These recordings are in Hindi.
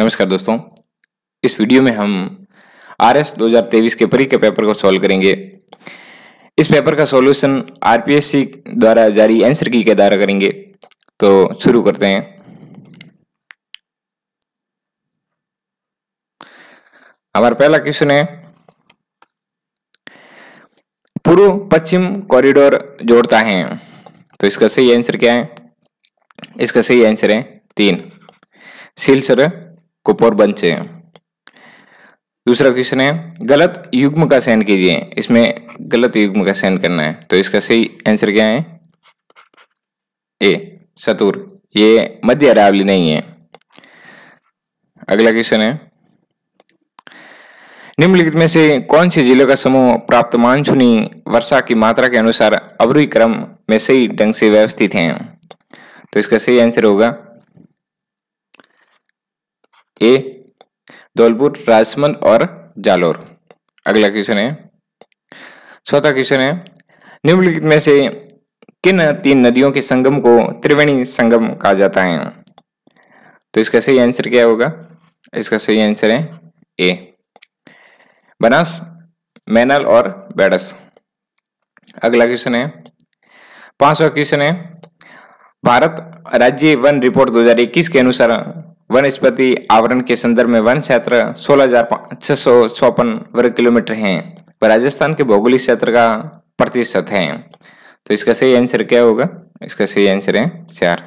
नमस्कार दोस्तों इस वीडियो में हम आर एस दो हजार तेईस के परी के पेपर को सॉल्व करेंगे इस पेपर का सॉल्यूशन आरपीएससी द्वारा जारी आंसर की के द्वारा करेंगे तो शुरू करते हैं हमारा पहला क्वेश्चन है पूर्व पश्चिम कॉरिडोर जोड़ता है तो इसका सही आंसर क्या है इसका सही आंसर है तीन सिलसर कुपोर वंश से दूसरा क्वेश्चन है गलत युग्म का चयन कीजिए इसमें गलत युग्म का चयन करना है तो इसका सही आंसर क्या है ए सतुर ये मध्य अरावली नहीं है अगला क्वेश्चन है निम्नलिखित में से कौन से जिलों का समूह प्राप्त मानसूनी वर्षा की मात्रा के अनुसार अवरुई क्रम में सही ढंग से व्यवस्थित हैं तो इसका सही आंसर होगा ए धौलपुर राजसमंद और जालोर अगला क्वेश्चन है चौथा क्वेश्चन है निम्नलिखित में से किन तीन नदियों के संगम को त्रिवेणी संगम कहा जाता है तो इसका सही आंसर क्या होगा इसका सही आंसर है ए बनास मैनल और बैडस अगला क्वेश्चन है पांचवा क्वेश्चन है भारत राज्य वन रिपोर्ट 2021 के अनुसार वनस्पति आवरण के संदर्भ में वन क्षेत्र सोलह वर्ग किलोमीटर है वह राजस्थान के भौगोलिक क्षेत्र का प्रतिशत है तो इसका सही आंसर क्या होगा इसका सही आंसर है चार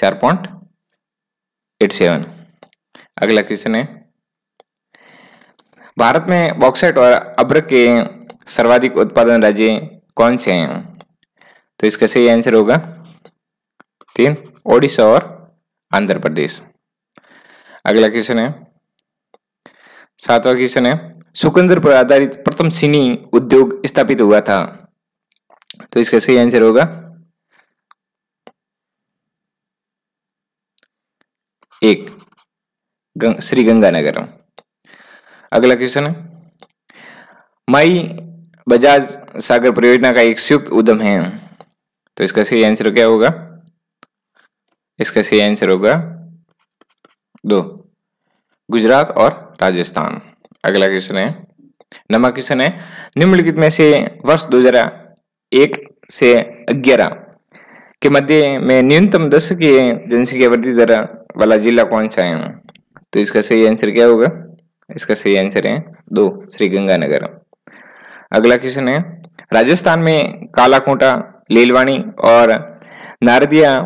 चार पॉइंट एट सेवन अगला क्वेश्चन है भारत में बॉक्साइट और अब्र के सर्वाधिक उत्पादन राज्य कौन से हैं तो इसका सही आंसर होगा तीन ओडिशा और आंध्र प्रदेश अगला क्वेश्चन है सातवां क्वेश्चन है सुकंदर पर आधारित प्रथम सिनी उद्योग स्थापित हुआ था तो इसका सही आंसर होगा एक गं, श्री गंगानगर अगला क्वेश्चन है माई बजाज सागर परियोजना का एक संयुक्त उद्यम है तो इसका सही आंसर क्या होगा इसका सही आंसर होगा दो गुजरात और राजस्थान अगला क्वेश्चन है नवा क्वेश्चन है निम्नलिखित में से वर्ष दो एक से ग्यारह के मध्य में न्यूनतम दस की जनसंख्या वृद्धि दर वाला जिला कौन सा है तो इसका सही आंसर क्या होगा इसका सही आंसर है दो श्री गंगानगर अगला क्वेश्चन है राजस्थान में कालाकोटा लीलवाणी और नारदिया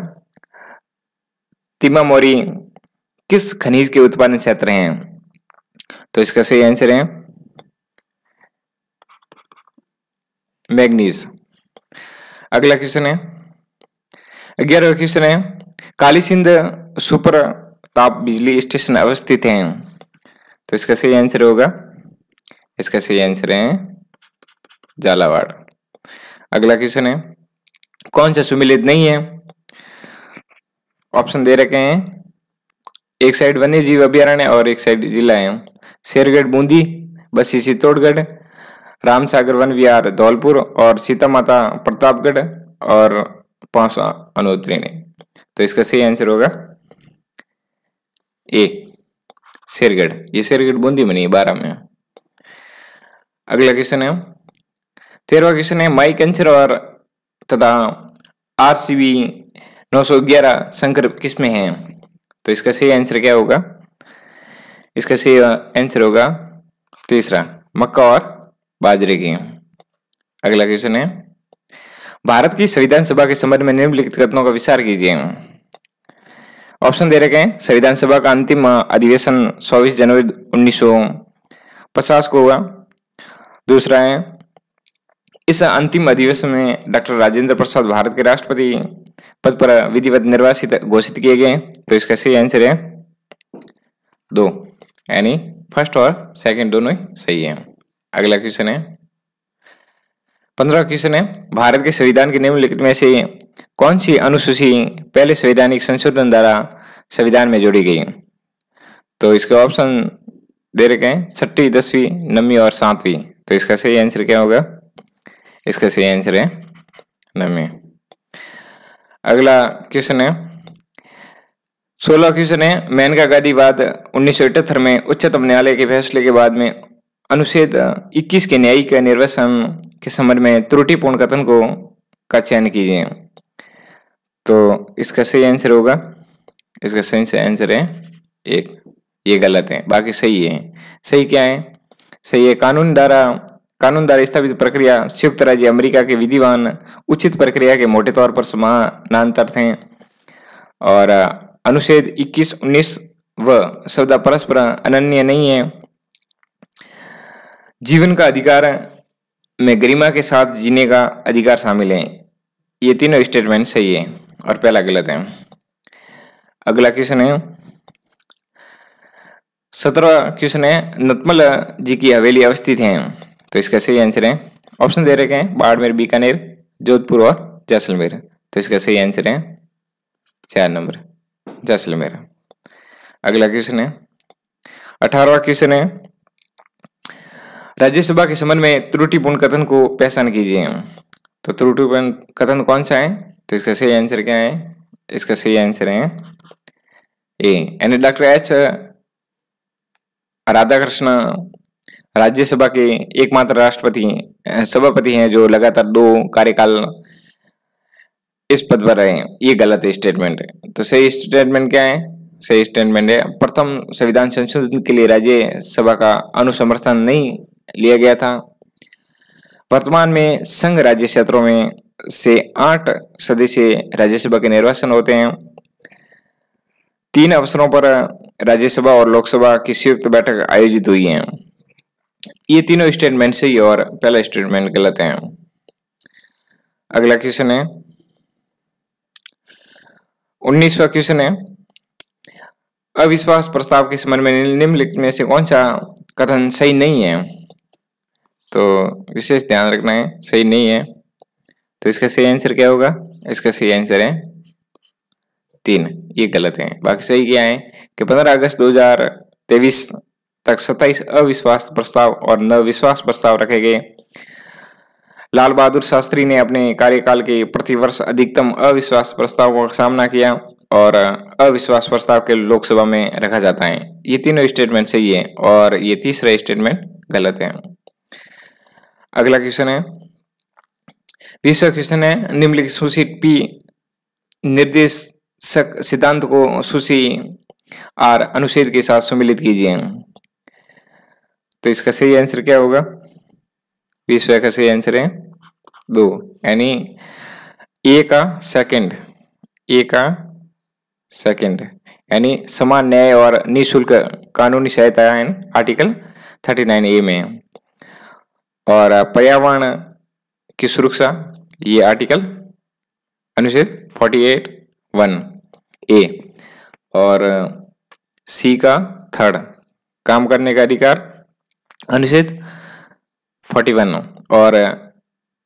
तिमामोरी किस खनिज के उत्पादन क्षेत्र हैं तो इसका सही आंसर है मैग्नीज अगला क्वेश्चन है ग्यारह क्वेश्चन है काली सिंध सुपर ताप बिजली स्टेशन अवस्थित है तो इसका सही आंसर होगा इसका सही आंसर है झालावाड़ अगला क्वेश्चन है कौन सा सुमिलित नहीं है ऑप्शन दे रखे हैं एक साइड वन्य जीव अभ्यारण्य और एक साइड जिला है शेरगढ़ बूंदी बसी चित्तौड़गढ़ रामसागर वन विहार धौलपुर और सीता माता प्रतापगढ़ और पांच अनुत्तीर्ण तो इसका सही आंसर होगा ए शेरगढ़ ये शेरगढ़ बूंदी में नहीं बारह में अगला क्वेश्चन है तेरहवा क्वेश्चन है माइक एंसर और तथा आरसीबी 911 संकर किसमें है तो इसका सही आंसर क्या होगा इसका सही आंसर होगा तीसरा मक्का और बाजरे की अगला क्वेश्चन है भारत की संविधान सभा के संबंध में निम्नलिखित कथनों का विचार कीजिए ऑप्शन दे रखे हैं संविधान सभा का अंतिम अधिवेशन 24 जनवरी 1950 को हुआ दूसरा है इस अंतिम अधिवेशन में डॉक्टर राजेंद्र प्रसाद भारत के राष्ट्रपति पद पर विधिवत निर्वासित घोषित किए गए तो इसका सही आंसर है दो यानी फर्स्ट और सेकंड दोनों ही सही है अगला क्वेश्चन है पंद्रह क्वेश्चन है भारत के संविधान के निम्नलिखित में से कौन सी अनुसूची पहले संवैधानिक संशोधन द्वारा संविधान में जोड़ी गई तो इसके ऑप्शन दे रखे हैं छठी दसवीं नवी और सातवीं तो इसका सही आंसर क्या होगा इसका सही आंसर है नवी अगला क्वेश्चन है सोलह क्वेश्चन है मेनका गांधी वाद उन्नीस में उच्चतम न्यायालय के फैसले के बाद में अनुच्छेद 21 के न्यायिक निर्वसन के संबंध में त्रुटिपूर्ण कथन को का चयन कीजिए तो इसका सही आंसर होगा इसका सही से आंसर है एक ये गलत है बाकी सही है सही क्या है सही है कानून द्वारा कानून द्वारा स्थापित प्रक्रिया संयुक्त राज्य अमेरिका के विधिवान उचित प्रक्रिया के मोटे तौर पर समानांतर थे और अनुच्छेद 21, 19 व शब्दा परस्पर अनन्य नहीं है जीवन का अधिकार में गरिमा के साथ जीने का अधिकार शामिल है ये तीनों स्टेटमेंट सही है और पहला गलत है अगला क्वेश्चन है सत्रह क्वेश्चन है नतमल जी की हवेली अवस्थित है तो इसका सही आंसर है ऑप्शन दे रखे हैं बाड़मेर बीकानेर जोधपुर और जैसलमेर तो इसका सही आंसर है चार नंबर जैसलमेर अगला क्वेश्चन है अठारवा क्वेश्चन है राज्यसभा के संबंध में त्रुटिपूर्ण कथन को पहचान कीजिए तो त्रुटिपूर्ण कथन कौन सा है तो इसका सही आंसर क्या है इसका सही आंसर है ए यानी डॉक्टर एच राधाकृष्ण राज्यसभा के एकमात्र राष्ट्रपति सभापति हैं जो लगातार दो कार्यकाल इस पद पर रहे ये गलत स्टेटमेंट है तो सही स्टेटमेंट क्या है सही स्टेटमेंट है प्रथम संविधान संशोधन के लिए राज्यसभा का अनुसमर्थन नहीं लिया गया था वर्तमान में संघ राज्य क्षेत्रों में से आठ सदस्य राज्यसभा के निर्वाचन होते हैं तीन अवसरों पर राज्यसभा और लोकसभा की संयुक्त बैठक आयोजित हुई है ये तीनों स्टेटमेंट सही और पहला स्टेटमेंट गलत है अगला क्वेश्चन है उन्नीसवा क्वेश्चन है अविश्वास प्रस्ताव के संबंध में निम्नलिखित में से कौन सा कथन सही नहीं है तो विशेष ध्यान रखना है सही नहीं है तो इसका सही आंसर क्या होगा इसका सही आंसर है तीन ये गलत है बाकी सही क्या है कि पंद्रह अगस्त दो हजार तेईस तक 27 अविश्वास प्रस्ताव और विश्वास प्रस्ताव रखे गए लाल बहादुर शास्त्री ने अपने कार्यकाल के प्रतिवर्ष अधिकतम अविश्वास प्रस्ताव का सामना किया और अविश्वास प्रस्ताव के लोकसभा में रखा जाता है ये तीनों स्टेटमेंट सही है और ये तीसरा स्टेटमेंट गलत है अगला क्वेश्चन है तीसरा क्वेश्चन है निम्नलिखित सूची पी निर्देशक सिद्धांत को सूची आर अनुच्छेद के साथ सम्मिलित कीजिए तो इसका सही आंसर क्या होगा बीसवा का सही आंसर है दो यानी ए का सेकंड ए का सेकंड यानी समान न्याय और निशुल्क कानूनी सहायता है आर्टिकल 39 ए में और पर्यावरण की सुरक्षा ये आर्टिकल अनुच्छेद 48 वन ए और सी का थर्ड काम करने का अधिकार अनुच्छेद फोर्टी वन और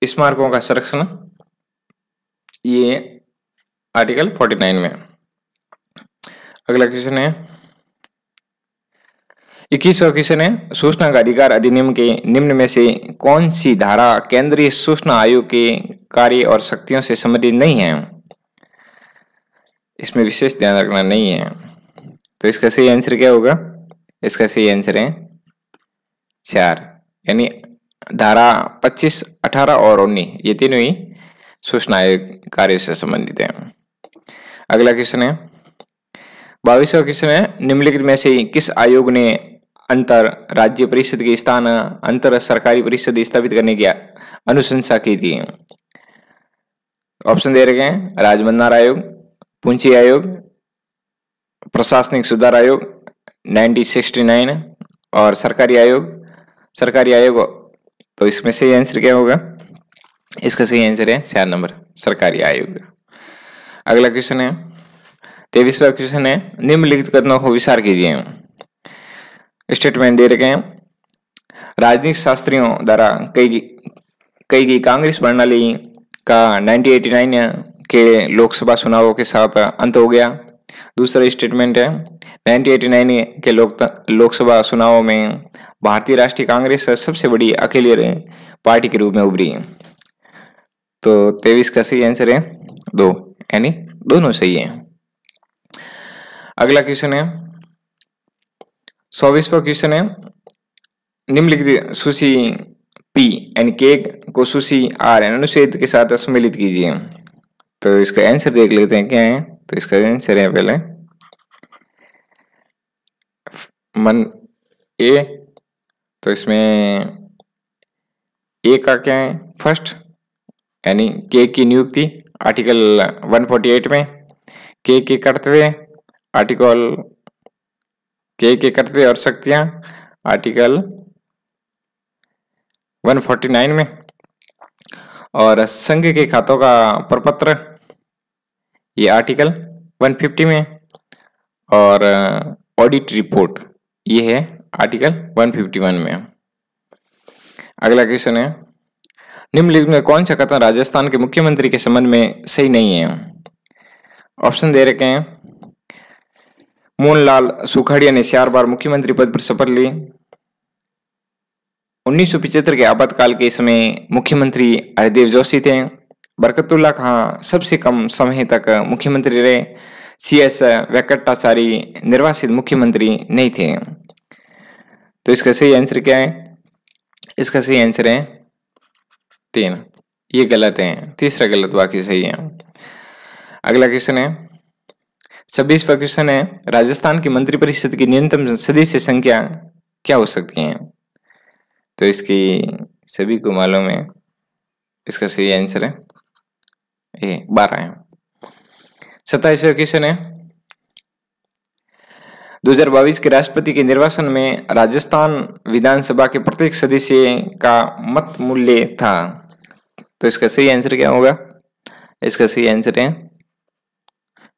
स्मारकों का संरक्षण ये आर्टिकल फोर्टी नाइन में अगला क्वेश्चन है इक्कीसवा क्वेश्चन है सूचना का अधिकार अधिनियम के निम्न में से कौन सी धारा केंद्रीय सूचना आयोग के कार्य और शक्तियों से संबंधित नहीं है इसमें विशेष ध्यान रखना नहीं है तो इसका सही आंसर क्या होगा इसका सही आंसर है चार यानी धारा 25, 18 और 19 ये तीनों ही सूचना आयोग कार्य से संबंधित हैं अगला क्वेश्चन है बाईसवा क्वेश्चन है निम्नलिखित में से किस आयोग ने अंतर राज्य परिषद के स्थान अंतर सरकारी परिषद स्थापित करने की अनुशंसा की थी ऑप्शन दे रखे हैं राजबंधार आयोग पूंजी आयोग प्रशासनिक सुधार आयोग 1969 और सरकारी आयोग सरकारी आयोग तो इसमें से आंसर क्या होगा इसका सही आंसर है चार नंबर सरकारी आयोग अगला क्वेश्चन है तेईसवा क्वेश्चन है निम्नलिखित कथनों को विचार कीजिए स्टेटमेंट दे रखे हैं राजनीतिक शास्त्रियों द्वारा कई कई की कांग्रेस प्रणाली का 1989 के लोकसभा चुनावों के साथ अंत हो गया दूसरा स्टेटमेंट है 1989 के लोक लोकसभा चुनाव में भारतीय राष्ट्रीय कांग्रेस सबसे बड़ी अकेली पार्टी के रूप में उभरी तो तेईस का सही आंसर है दो यानी दोनों सही है अगला क्वेश्चन है चौबीसवा क्वेश्चन है निम्नलिखित सुशी पी यानी केक को सुशी आर एन अनुच्छेद के साथ सम्मिलित कीजिए तो इसका आंसर देख लेते हैं क्या है तो इसका आंसर यहाँ पहले मन ए तो इसमें ए का क्या है फर्स्ट यानी के की नियुक्ति आर्टिकल 148 में के के कर्तव्य आर्टिकल के के कर्तव्य और शक्तियां आर्टिकल 149 में और संघ के खातों का प्रपत्र ये आर्टिकल 150 में और ऑडिट uh, रिपोर्ट ये है आर्टिकल 151 में अगला क्वेश्चन है निम्नलिखित में कौन सा कथन राजस्थान के मुख्यमंत्री के संबंध में सही नहीं है ऑप्शन दे रखे हैं मोहनलाल सुखाड़िया ने चार बार मुख्यमंत्री पद पर शपथ ली उन्नीस के आपातकाल के समय मुख्यमंत्री हरिदेव जोशी थे बरकतुल्ला खां सबसे कम समय तक मुख्यमंत्री रहे सी एस वेंकटाचारी निर्वासित मुख्यमंत्री नहीं थे तो इसका सही आंसर क्या है इसका सही आंसर है तीन ये गलत है तीसरा गलत बाकी सही है अगला क्वेश्चन है छब्बीसवा क्वेश्चन है राजस्थान की मंत्रिपरिषद की न्यूनतम सदस्य संख्या क्या हो सकती है तो इसकी सभी को मालूम है इसका सही आंसर है ये बारह है सत्ताईस क्वेश्चन है 2022 के राष्ट्रपति के निर्वाचन में राजस्थान विधानसभा के प्रत्येक सदस्य का मत मूल्य था तो इसका सही आंसर क्या होगा इसका सही आंसर है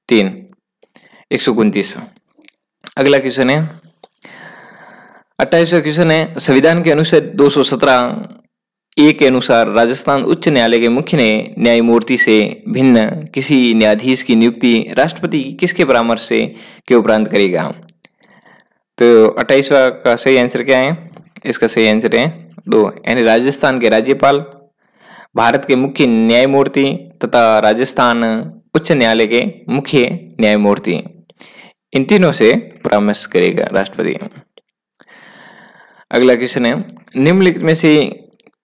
तीन एक सौ उनतीस अगला क्वेश्चन है अट्ठाईसवा क्वेश्चन है संविधान के अनुच्छेद 217 ए के अनुसार राजस्थान उच्च न्यायालय के मुख्य न्यायमूर्ति से भिन्न किसी न्यायाधीश की नियुक्ति राष्ट्रपति किसके परामर्श से के उपरांत करेगा तो अट्ठाईसवा का सही आंसर क्या है इसका सही आंसर है दो यानी राजस्थान के राज्यपाल भारत के मुख्य न्यायमूर्ति तथा राजस्थान उच्च न्यायालय के मुख्य न्यायमूर्ति इन तीनों से परामर्श करेगा राष्ट्रपति अगला क्वेश्चन है निम्नलिखित में से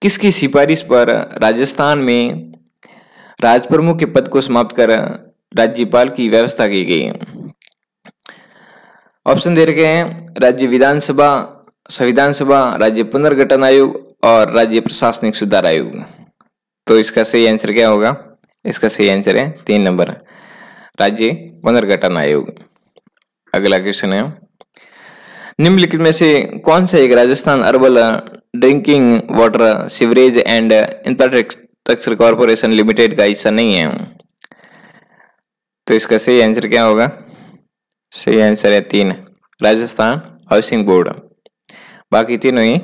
किसकी सिफारिश पर राजस्थान में राज प्रमुख के पद को समाप्त कर राज्यपाल की व्यवस्था की गई ऑप्शन दे रखे हैं राज्य विधानसभा संविधान सभा राज्य पुनर्गठन आयोग और राज्य प्रशासनिक सुधार आयोग तो इसका सही आंसर क्या होगा इसका सही आंसर है तीन नंबर राज्य पुनर्गठन आयोग अगला क्वेश्चन है निम्नलिखित में से कौन सा एक Rajasthan urban drinking water sewerage and infrastructure corporation limited का हिस्सा नहीं है तो इसका सही आंसर क्या होगा सही आंसर है तीन राजस्थान हाउसिंग बोर्ड बाकी तीनों ही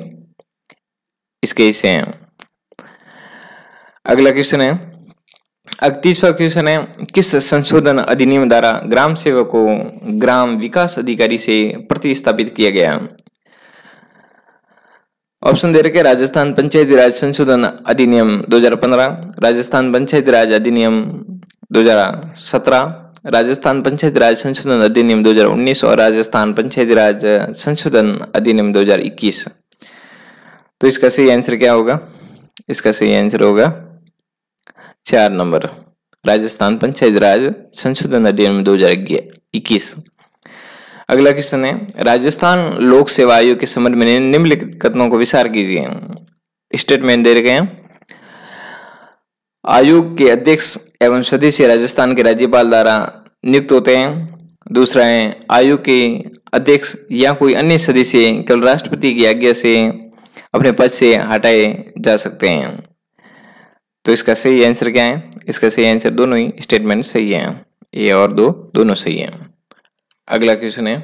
इसके हिस्से हैं अगला क्वेश्चन है इकतीसवा क्वेश्चन है किस संशोधन अधिनियम द्वारा ग्राम सेवक को ग्राम विकास अधिकारी से प्रतिस्थापित किया गया ऑप्शन दे रखे राजस्थान पंचायती राज संशोधन अधिनियम 2015 राजस्थान पंचायती राज अधिनियम 2017 राजस्थान पंचायती राज संशोधन अधिनियम 2019 और राजस्थान पंचायती राज संशोधन अधिनियम 2021 तो इसका सही आंसर क्या होगा इसका सही आंसर होगा चार नंबर राजस्थान पंचायती राज संशोधन अधिनियम दो इक्कीस अगला क्वेश्चन है राजस्थान लोक सेवा आयोग के संबंध में निम्नलिखित कथनों को विचार कीजिए स्टेटमेंट दे रखे हैं आयोग के अध्यक्ष एवं सदस्य राजस्थान के राज्यपाल द्वारा नियुक्त होते हैं दूसरा है आयोग के अध्यक्ष या कोई अन्य सदस्य केवल राष्ट्रपति की आज्ञा से अपने पद से हटाए जा सकते हैं तो इसका सही आंसर क्या है इसका सही आंसर दोनों ही स्टेटमेंट सही है ये और दो दोनों सही है अगला क्वेश्चन है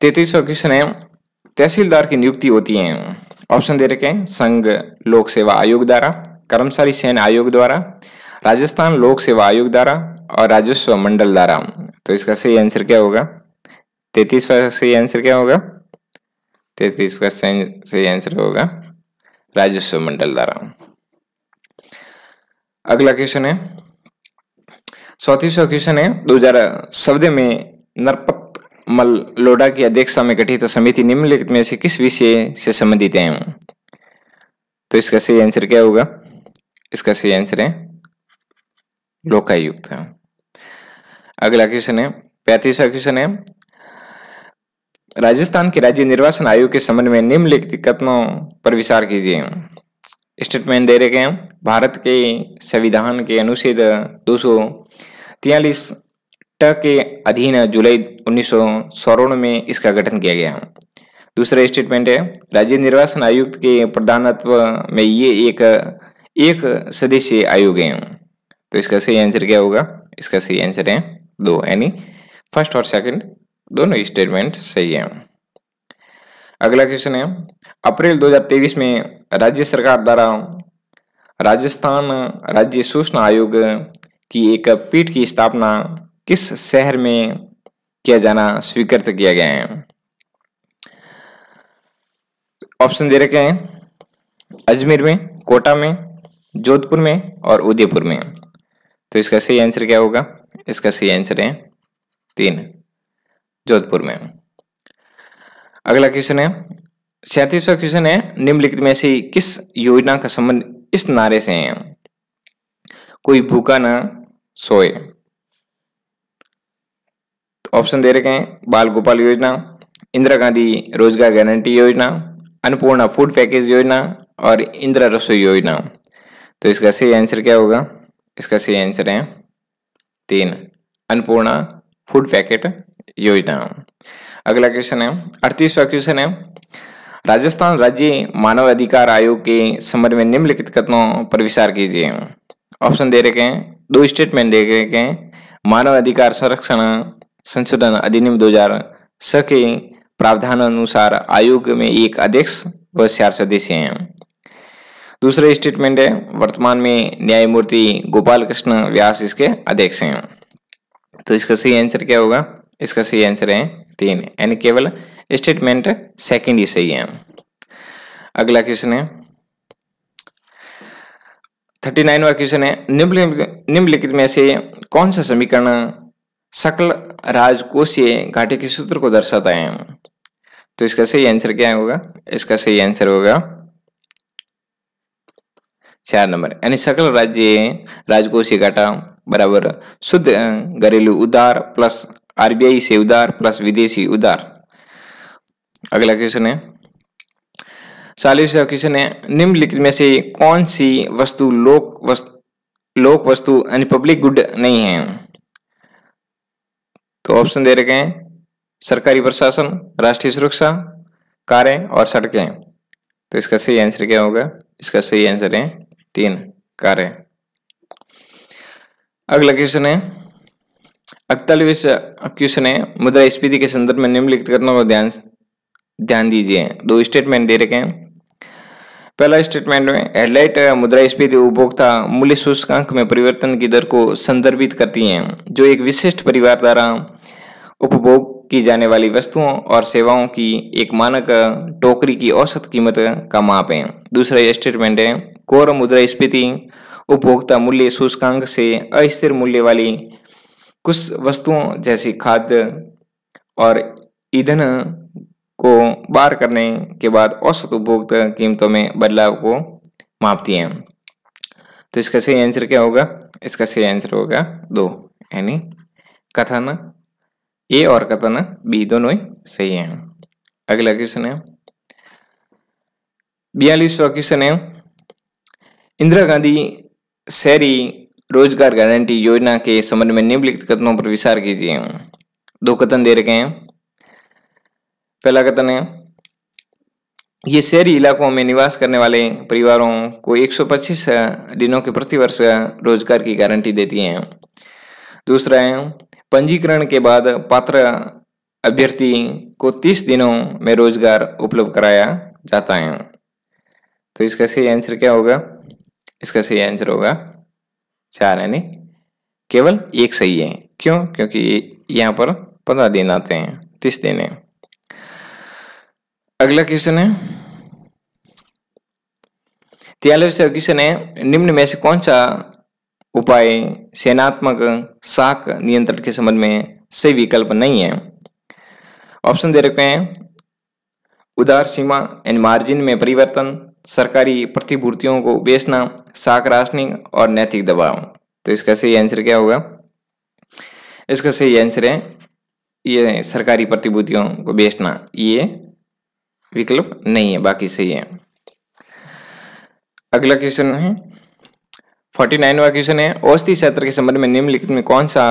तैतीसवा क्वेश्चन है तहसीलदार की नियुक्ति होती है ऑप्शन दे रखे हैं संघ लोक सेवा आयोग द्वारा कर्मचारी सैन्य आयोग द्वारा राजस्थान लोक सेवा आयोग द्वारा और राजस्व मंडल द्वारा तो इसका सही आंसर क्या होगा तैतीसवा सही आंसर क्या होगा तैतीस का सही आंसर होगा राजस्व मंडल द्वारा अगला क्वेश्चन है चौथी क्वेश्चन है दो हजार सौदे में नरपत मल लोडा की अध्यक्षता में गठित समिति निम्नलिखित में से किस विषय से संबंधित है तो इसका सही आंसर क्या होगा इसका सही आंसर है लोकायुक्त अगला क्वेश्चन है पैंतीसवा क्वेश्चन है राजस्थान के राज्य निर्वाचन आयोग के संबंध में निम्नलिखित कथनों पर विचार कीजिए स्टेटमेंट दे रखे हैं भारत के संविधान के अनुच्छेद दो सौ तेलिस ट के अधीन जुलाई उन्नीस में इसका गठन किया गया दूसरा स्टेटमेंट है राज्य निर्वाचन आयुक्त के प्रधानत्व में ये एक एक सदस्यीय आयोग है तो इसका सही आंसर क्या होगा इसका सही आंसर है दो यानी फर्स्ट और सेकंड दोनों स्टेटमेंट सही है अगला क्वेश्चन है अप्रैल 2023 में राज्य सरकार द्वारा राजस्थान राज्य सूचना आयोग कि एक पीठ की स्थापना किस शहर में किया जाना स्वीकृत किया गया है ऑप्शन दे रखे हैं अजमेर में कोटा में जोधपुर में और उदयपुर में तो इसका सही आंसर क्या होगा इसका सही आंसर है तीन जोधपुर में अगला क्वेश्चन है सैंतीसवा क्वेश्चन है निम्नलिखित में से किस योजना का संबंध इस नारे से है कोई भूखा ना सोए तो ऑप्शन दे रखे हैं बाल गोपाल योजना इंदिरा गांधी रोजगार गारंटी योजना अन्नपूर्णा फूड पैकेज योजना और इंदिरा रसोई योजना तो इसका सही आंसर क्या होगा इसका सही आंसर है तीन अन्नपूर्णा फूड पैकेट योजना अगला क्वेश्चन है अड़तीसवा क्वेश्चन है राजस्थान राज्य मानव अधिकार आयोग के संबंध में निम्नलिखित कथनों पर विचार कीजिए ऑप्शन दे रखे हैं दो स्टेटमेंट रहे हैं मानव अधिकार संरक्षण संशोधन अधिनियम 2006 के प्रावधान अनुसार आयोग में एक अध्यक्ष व चार सदस्य हैं दूसरा स्टेटमेंट है वर्तमान में न्यायमूर्ति गोपाल कृष्ण व्यास इसके अध्यक्ष हैं तो इसका सही आंसर क्या होगा इसका सही आंसर है तीन यानी केवल स्टेटमेंट सेकंड ही सही है अगला क्वेश्चन है थर्टी नाइन नाइनवा क्वेश्चन है निम्नलिखित में से कौन सा समीकरण सकल राजकोषीय घाटे के सूत्र को दर्शाता है तो इसका सही आंसर क्या होगा इसका सही आंसर होगा चार नंबर यानी सकल राज्य राजकोषीय घाटा बराबर शुद्ध घरेलू उधार प्लस आरबीआई से उधार प्लस विदेशी उधार अगला क्वेश्चन है चालीस क्वेश्चन है निम्नलिखित में से कौन सी वस्तु लोक वस्तु लोक वस्तु यानी पब्लिक गुड नहीं है तो ऑप्शन दे रखे हैं सरकारी प्रशासन राष्ट्रीय सुरक्षा कारें और सड़कें तो इसका सही आंसर क्या होगा इसका सही आंसर है तीन कारें अगला क्वेश्चन है अड़तालीस क्वेश्चन है स्पीति के संदर्भ में निम्नलिखित करना ध्यान ध्यान दीजिए दो स्टेटमेंट दे रखे हैं पहला स्टेटमेंट में हेडलाइट स्पीति उपभोक्ता मूल्य सूचकांक में परिवर्तन की दर को संदर्भित करती हैं जो एक विशिष्ट परिवार द्वारा उपभोग की जाने वाली वस्तुओं और सेवाओं की एक मानक टोकरी की औसत कीमत का माप है दूसरा स्टेटमेंट है कोर मुद्रास्फीति उपभोक्ता मूल्य सूचकांक से अस्थिर मूल्य वाली कुछ वस्तुओं जैसी खाद्य और ईंधन को बार करने के बाद औसत उपभोक्ता कीमतों में बदलाव को मापती हैं तो इसका सही आंसर क्या होगा इसका सही आंसर होगा दो यानी कथन ए और कथन बी दोनों ही सही हैं अगला क्वेश्चन है बयालीसवा क्वेश्चन है इंदिरा गांधी शहरी रोजगार गारंटी योजना के संबंध में निम्नलिखित कथनों पर विचार कीजिए दो कथन दे रखे हैं पहला कथन है ये शहरी इलाकों में निवास करने वाले परिवारों को 125 दिनों के प्रतिवर्ष रोजगार की गारंटी देती हैं दूसरा है पंजीकरण के बाद पात्र अभ्यर्थी को 30 दिनों में रोजगार उपलब्ध कराया जाता है तो इसका सही आंसर क्या होगा इसका सही आंसर होगा चार यानी केवल एक सही है क्यों क्योंकि यहाँ पर पंद्रह दिन आते हैं तीस दिन है अगला क्वेश्चन है तिरानवे क्वेश्चन है निम्न में से कौन सा उपाय सेनात्मक साक नियंत्रण के संबंध में सही विकल्प नहीं है ऑप्शन दे रखे हैं उदार सीमा एंड मार्जिन में परिवर्तन सरकारी प्रतिभूतियों को बेचना साक राशनिंग और नैतिक दबाव तो इसका सही आंसर क्या होगा इसका सही आंसर है ये सरकारी प्रतिभूतियों को बेचना ये विकल्प नहीं है बाकी सही है अगला क्वेश्चन है फोर्टी नाइनवा क्वेश्चन है औषधि क्षेत्र के संबंध में निम्नलिखित में कौन सा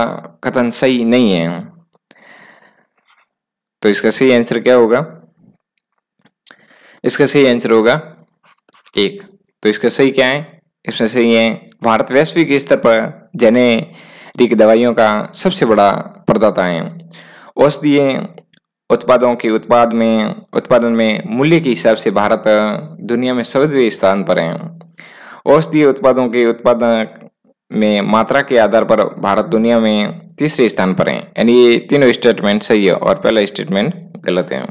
कथन सही नहीं है तो इसका सही आंसर क्या होगा इसका सही आंसर होगा एक तो इसका सही क्या है इसमें सही है भारत वैश्विक स्तर पर जेनेरिक दवाइयों का सबसे बड़ा प्रदाता है औषधि उत्पादों के उत्पाद में उत्पादन में मूल्य के हिसाब से भारत दुनिया में सर्वे स्थान पर है औषधीय उत्पादों के उत्पादन में मात्रा के आधार पर भारत दुनिया में तीसरे स्थान पर है यानी ये तीनों स्टेटमेंट सही है और पहला स्टेटमेंट गलत है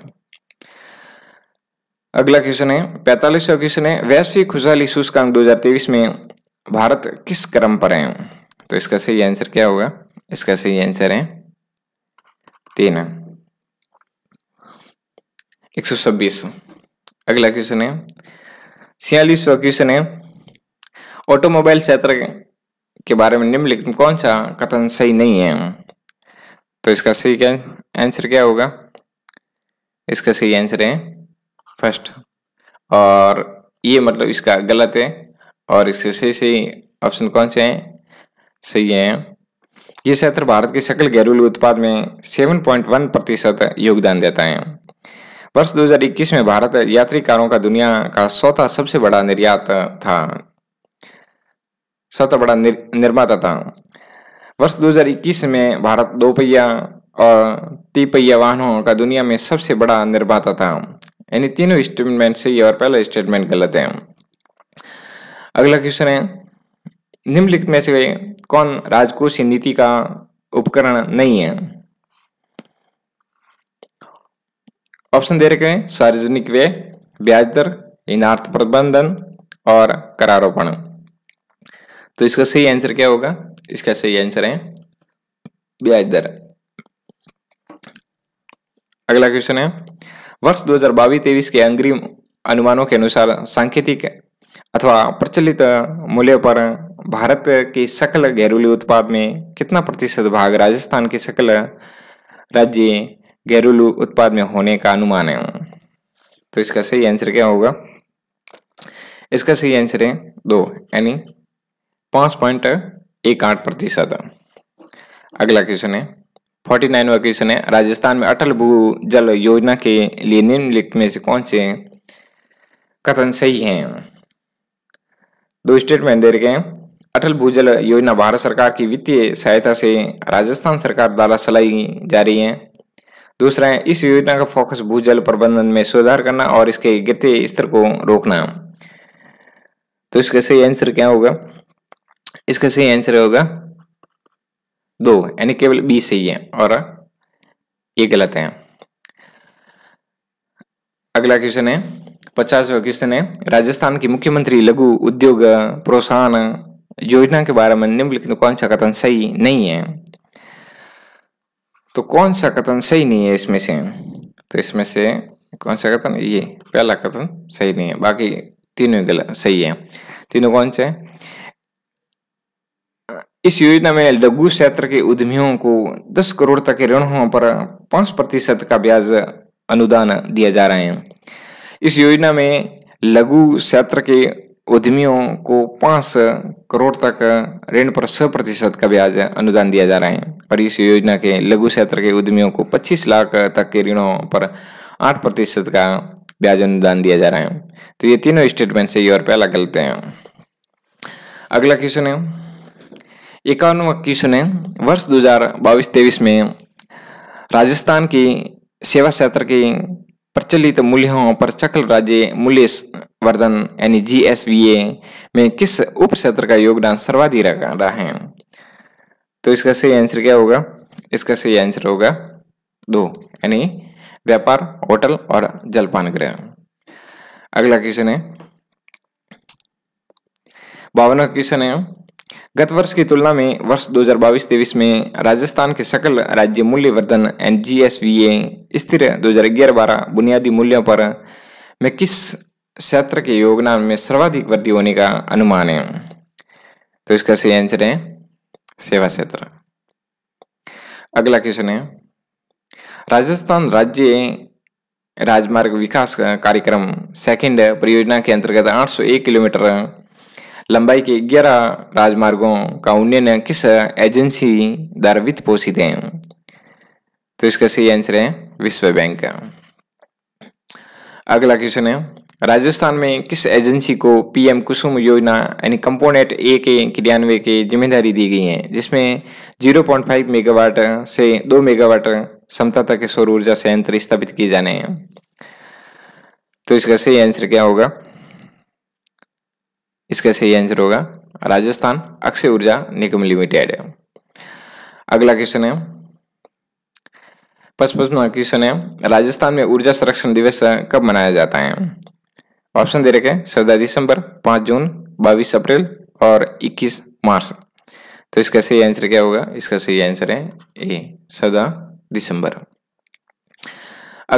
अगला क्वेश्चन है पैंतालीसवा क्वेश्चन है वैश्विक खुशहाली सूचकांक दो में भारत किस क्रम पर है तो इसका सही आंसर क्या होगा इसका सही आंसर है तीन है एक सौ छब्बीस अगला क्वेश्चन है छियालीसवा क्वेश्चन है ऑटोमोबाइल क्षेत्र के बारे में निम्नलिखित कौन सा कथन सही नहीं है तो इसका सही क्या आंसर क्या होगा इसका सही आंसर है फर्स्ट और ये मतलब इसका गलत है और इसके सही सही ऑप्शन कौन से हैं सही है ये क्षेत्र भारत के सकल घरेलू उत्पाद में 7.1 प्रतिशत योगदान देता है वर्ष 2021 में भारत यात्री कारों का दुनिया का सौता सबसे बड़ा निर्यात था सौता बड़ा निर, निर्माता था वर्ष 2021 में भारत दो पहिया और तिपहिया वाहनों का दुनिया में सबसे बड़ा निर्माता था यानी तीनों स्टेटमेंट सही यह और पहला स्टेटमेंट गलत है अगला क्वेश्चन है निम्नलिखित में से कौन राजकोषीय नीति का उपकरण नहीं है ऑप्शन दे रखे हैं सार्वजनिक व्यय ब्याज दर इनार्थ प्रबंधन और करारोपण तो इसका सही आंसर क्या होगा इसका सही आंसर है ब्याज दर अगला क्वेश्चन है वर्ष 2022-23 के अंग्रिम अनुमानों के अनुसार सांकेतिक अथवा प्रचलित मूल्य पर भारत के सकल घरेलू उत्पाद में कितना प्रतिशत भाग राजस्थान के सकल राज्य घरेलू उत्पाद में होने का अनुमान है तो इसका सही आंसर क्या होगा इसका सही आंसर है दो यानी पांच पॉइंट एक आठ प्रतिशत अगला क्वेश्चन है फोर्टी नाइन क्वेश्चन है राजस्थान में अटल भू जल योजना के लिए निम्नलिखित में से कौन से कथन सही हैं दो स्टेटमेंट दे रखे हैं अटल भूजल योजना भारत सरकार की वित्तीय सहायता से राजस्थान सरकार द्वारा चलाई जा रही है दूसरा है इस योजना का फोकस भूजल प्रबंधन में सुधार करना और इसके गिरते स्तर को रोकना तो इसका सही आंसर क्या होगा इसका सही आंसर होगा दो यानी केवल बी सही है और ये गलत है अगला क्वेश्चन है पचासवा क्वेश्चन है राजस्थान की मुख्यमंत्री लघु उद्योग प्रोत्साहन योजना के बारे में निम्नलिखित कौन सा कथन सही नहीं है तो कौन सा कथन सही नहीं है इसमें से तो इसमें से कौन सा कथन ये पहला कथन सही नहीं है बाकी तीनों गलत सही है तीनों कौन से इस योजना में लघु क्षेत्र के उद्यमियों को 10 करोड़ तक के ऋणों पर 5 प्रतिशत का ब्याज अनुदान दिया जा रहा है इस योजना में लघु क्षेत्र के उद्यमियों को पाँच करोड़ तक ऋण पर सौ प्रतिशत का ब्याज अनुदान दिया जा रहा है और इस योजना के लघु क्षेत्र के उद्यमियों को पच्चीस लाख तक के ऋणों पर आठ प्रतिशत का ब्याज अनुदान दिया जा रहा है तो ये तीनों स्टेटमेंट से और पहला गलत है अगला क्वेश्चन है इक्यानवा क्वेश्चन है वर्ष दो हजार में राजस्थान की सेवा क्षेत्र की प्रचलित मूल्यों पर चक्र राज्य मूल्य वर्धन यानी जी में किस उप क्षेत्र का योगदान सर्वाधिक रहा है तो इसका सही आंसर क्या होगा इसका सही आंसर होगा दो यानी व्यापार होटल और जलपान ग्रह अगला क्वेश्चन है बावनवा क्वेश्चन है गत वर्ष की तुलना में वर्ष 2022-23 में राजस्थान के सकल राज्य वर्धन and G S V A स्थिर दो हजार ग्यारह बारह बुनियादी मूल्यों पर में किस क्षेत्र के योगदान में सर्वाधिक वृद्धि होने का अनुमान है तो इसका सही आंसर है सेवा क्षेत्र अगला क्वेश्चन है राजस्थान राज्य राजमार्ग विकास कार्यक्रम सेकंड परियोजना के अंतर्गत 801 किलोमीटर लंबाई के 11 राजमार्गों का उन्नयन किस एजेंसी द्वारा वित्त पोषित है तो इसका सही आंसर है विश्व बैंक अगला क्वेश्चन है राजस्थान में किस एजेंसी को पीएम कुसुम योजना यानी कंपोनेंट ए के क्रियान्वय की जिम्मेदारी दी गई है जिसमें 0.5 मेगावाट से 2 मेगावाट क्षमता तक के सौर ऊर्जा संयंत्र स्थापित किए जाने हैं तो इसका सही आंसर क्या होगा इसका सही आंसर होगा राजस्थान अक्षय ऊर्जा निगम लिमिटेड अगला क्वेश्चन है पचपन क्वेश्चन है राजस्थान में ऊर्जा संरक्षण दिवस कब मनाया जाता है ऑप्शन दे रखे सत्रह दिसंबर पांच जून बाईस अप्रैल और इक्कीस मार्च तो इसका सही आंसर क्या होगा इसका सही आंसर है ए चौदह दिसंबर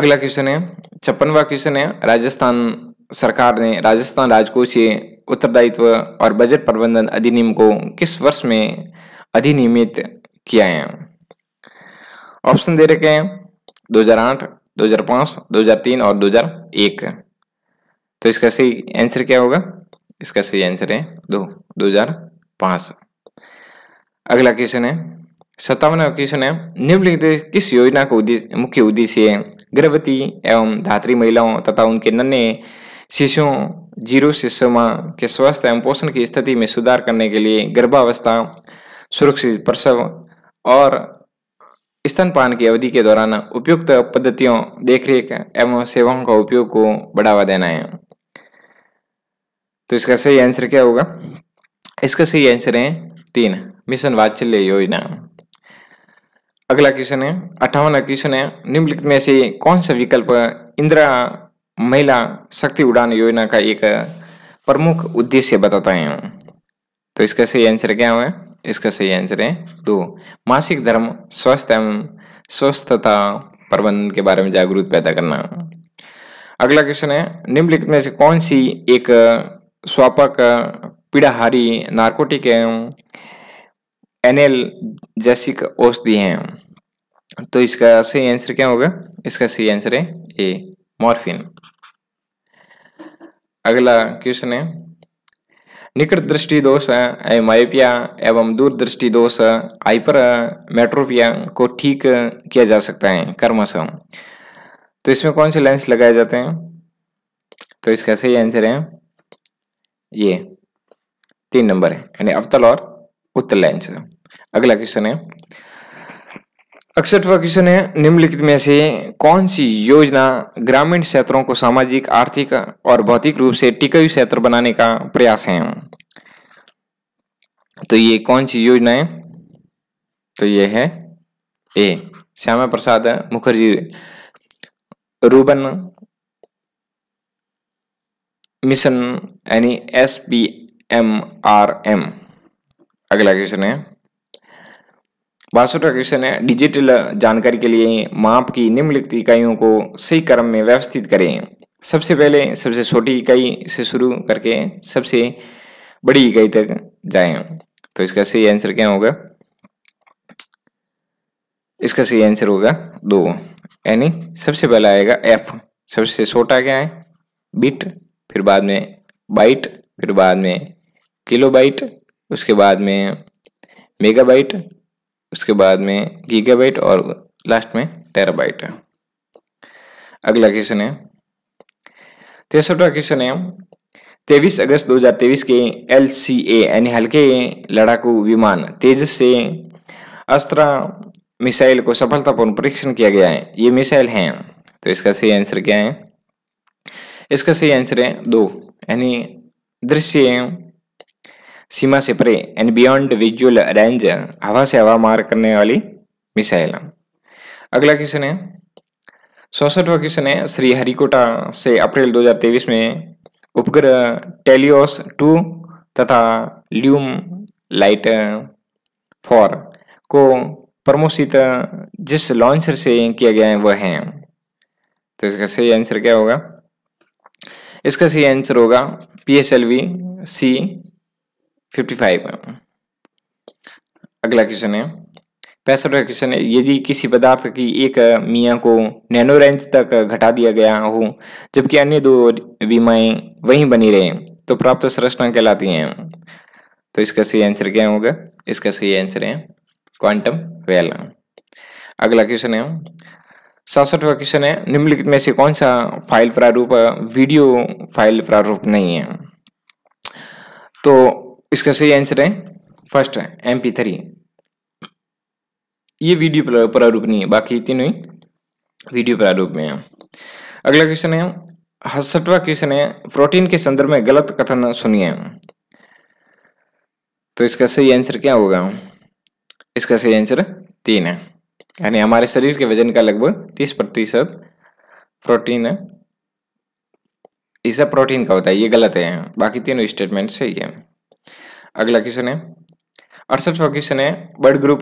अगला क्वेश्चन है छप्पनवा क्वेश्चन है राजस्थान सरकार ने राजस्थान राजकोषीय उत्तरदायित्व और बजट प्रबंधन अधिनियम को किस वर्ष में अधिनियमित किया है ऑप्शन दे रखे हैं 2008, 2005, 2003 और 2001 तो इसका सही आंसर क्या होगा इसका सही आंसर है दो पांच अगला क्वेश्चन है सत्तावनवा क्वेश्चन है निम्नलिखित किस योजना का उद्देश्य मुख्य उद्देश्य है गर्भवती एवं धात्री महिलाओं तथा उनके नन्हे शिशुओं जीरो शिशुमा के स्वास्थ्य एवं पोषण की स्थिति में सुधार करने के लिए गर्भावस्था सुरक्षित प्रसव और स्तनपान की अवधि के दौरान उपयुक्त पद्धतियों देखरेख एवं सेवाओं का उपयोग को बढ़ावा देना है तो इसका सही आंसर क्या होगा इसका सही आंसर है तीन मिशन वात्सल्य योजना अगला क्वेश्चन है अठावन क्वेश्चन है निम्नलिखित में से कौन सा विकल्प इंदिरा महिला शक्ति उड़ान योजना का एक प्रमुख उद्देश्य बताता है तो इसका सही आंसर क्या है इसका सही आंसर है दो मासिक धर्म स्वस्थ एवं स्वस्थता प्रबंधन के बारे में जागरूक पैदा करना अगला क्वेश्चन है निम्नलिखित में से कौन सी एक स्वापक पीड़ाहारी नार्कोटिक एवं एनएल जैसिक औषधि है तो इसका सही आंसर क्या होगा इसका सही आंसर है ए मॉर्फिन अगला क्वेश्चन है निकट दृष्टि दोष मायोपिया एवं दूरदृष्टि दोष आइपर मेट्रोपिया को ठीक किया जा सकता है कर्मशः तो इसमें कौन से लेंस लगाए जाते हैं तो इसका सही आंसर है ये तीन नंबर है यानी अवतल और उत्तल लेंस अगला क्वेश्चन है अक्सठवा क्वेश्चन है निम्नलिखित में से कौन सी योजना ग्रामीण क्षेत्रों को सामाजिक आर्थिक और भौतिक रूप से टिकाऊ क्षेत्र बनाने का प्रयास है तो ये कौन सी योजना है तो ये है A Shyama Prasad Mukherjee rurban mission यानी S P M R M अगला क्वेश्चन है वासुटा कृष्ण ने डिजिटल जानकारी के लिए माप की निम्नलिखित इकाइयों को सही क्रम में व्यवस्थित करें सबसे पहले सबसे छोटी इकाई से शुरू करके सबसे बड़ी इकाई तक जाएं तो इसका सही आंसर क्या होगा इसका सही आंसर होगा दो यानी सबसे पहला आएगा एफ सबसे छोटा क्या है बिट फिर बाद में बाइट फिर बाद में किलो बाइट उसके बाद में मेगा बाइट उसके बाद में गीगाबाइट और लास्ट में टेराबाइट है अगला क्वेश्चन है तेसठवा क्वेश्चन है तेईस अगस्त 2023 के एल सी ए यानी हल्के लड़ाकू विमान तेजस से अस्त्र मिसाइल को सफलतापूर्ण परीक्षण किया गया है ये मिसाइल हैं तो इसका सही आंसर क्या है इसका सही आंसर है दो यानी दृश्य सीमा से परे एंड बियॉन्ड विजुअल रेंज हवा से हवा मार करने वाली मिसाइल अगला क्वेश्चन है सौसठवा क्वेश्चन है श्री हरिकोटा से अप्रैल 2023 में उपग्रह टेलियोस टू तथा ल्यूम लाइट फोर को प्रमोशित जिस लॉन्चर से किया गया है वह है तो इसका सही आंसर क्या होगा इसका सही आंसर होगा P S L V C fifty अगला क्वेश्चन है पैंसठ क्वेश्चन है यदि किसी पदार्थ की एक मियाँ को नैनो रेंज तक घटा दिया गया हो जबकि अन्य दो विमाएं वहीं बनी रहे तो प्राप्त संरचना कहलाती हैं तो इसका सही आंसर क्या होगा इसका सही आंसर है क्वांटम वेल अगला क्वेश्चन है सासठवा क्वेश्चन है निम्नलिखित में से कौन सा फाइल प्रारूप वीडियो फाइल प्रारूप नहीं है तो इसका सही आंसर है फर्स्ट एम पी थ्री ये वीडियो प्रारूप नहीं है बाकी तीनों ही वीडियो प्रारूप में है अगला क्वेश्चन है हसठवा क्वेश्चन है प्रोटीन के संदर्भ में गलत कथन सुनिए तो इसका सही आंसर क्या होगा इसका सही आंसर तीन है यानी हमारे शरीर के वजन का लगभग तीस प्रतिशत प्रोटीन है इसे प्रोटीन का होता है ये गलत है बाकी तीनों स्टेटमेंट सही है अगला क्वेश्चन है अड़सठवा क्वेश्चन है बर्ड ग्रुप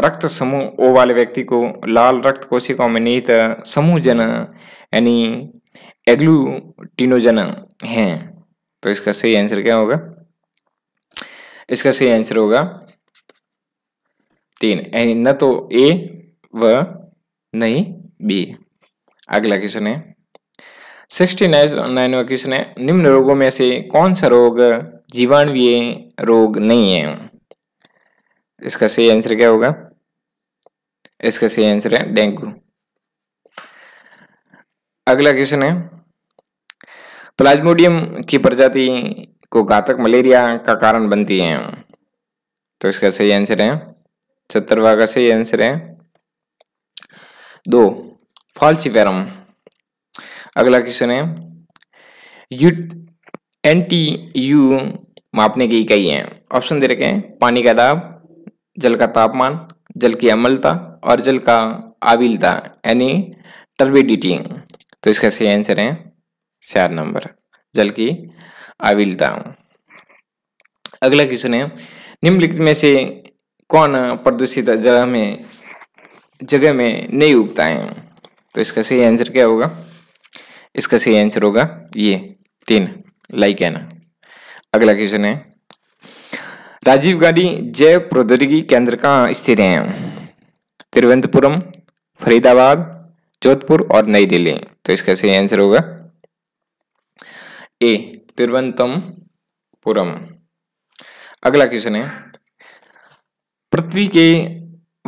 रक्त समूह ओ वाले व्यक्ति को लाल रक्त कोशिकाओं में निहित समूह जन यानी एग्लूटिनोजन है तो इसका सही आंसर क्या होगा इसका सही आंसर होगा तीन यानी न तो ए व नहीं बी अगला क्वेश्चन है सिक्सटी नाइन नाइनवा क्वेश्चन है निम्न रोगों में से कौन सा रोग जीवाणवीय रोग नहीं है इसका सही आंसर क्या होगा इसका सही आंसर है डेंगू अगला क्वेश्चन है प्लाज्मोडियम की प्रजाति को घातक मलेरिया का कारण बनती है तो इसका सही आंसर है सत्तरवा का सही आंसर है दो फॉल्सिफेरम अगला क्वेश्चन है एन टी यू मापने की इकाई है ऑप्शन दे रखे हैं पानी का दाब जल का तापमान जल की अम्लता और जल का आविलता यानी टर्बिडिटी तो इसका सही आंसर है चार नंबर जल की आविलता अगला क्वेश्चन है निम्नलिखित में से कौन प्रदूषित जगह में जगह में नहीं उगता है तो इसका सही आंसर क्या होगा इसका सही आंसर होगा ये तीन लाइक है ना अगला क्वेश्चन है राजीव गांधी जैव प्रौद्योगिकी केंद्र का स्थित है तिरुवनंतपुरम फरीदाबाद जोधपुर और नई दिल्ली तो इसका सही आंसर होगा ए तिरुवनंतपुरम अगला क्वेश्चन है पृथ्वी के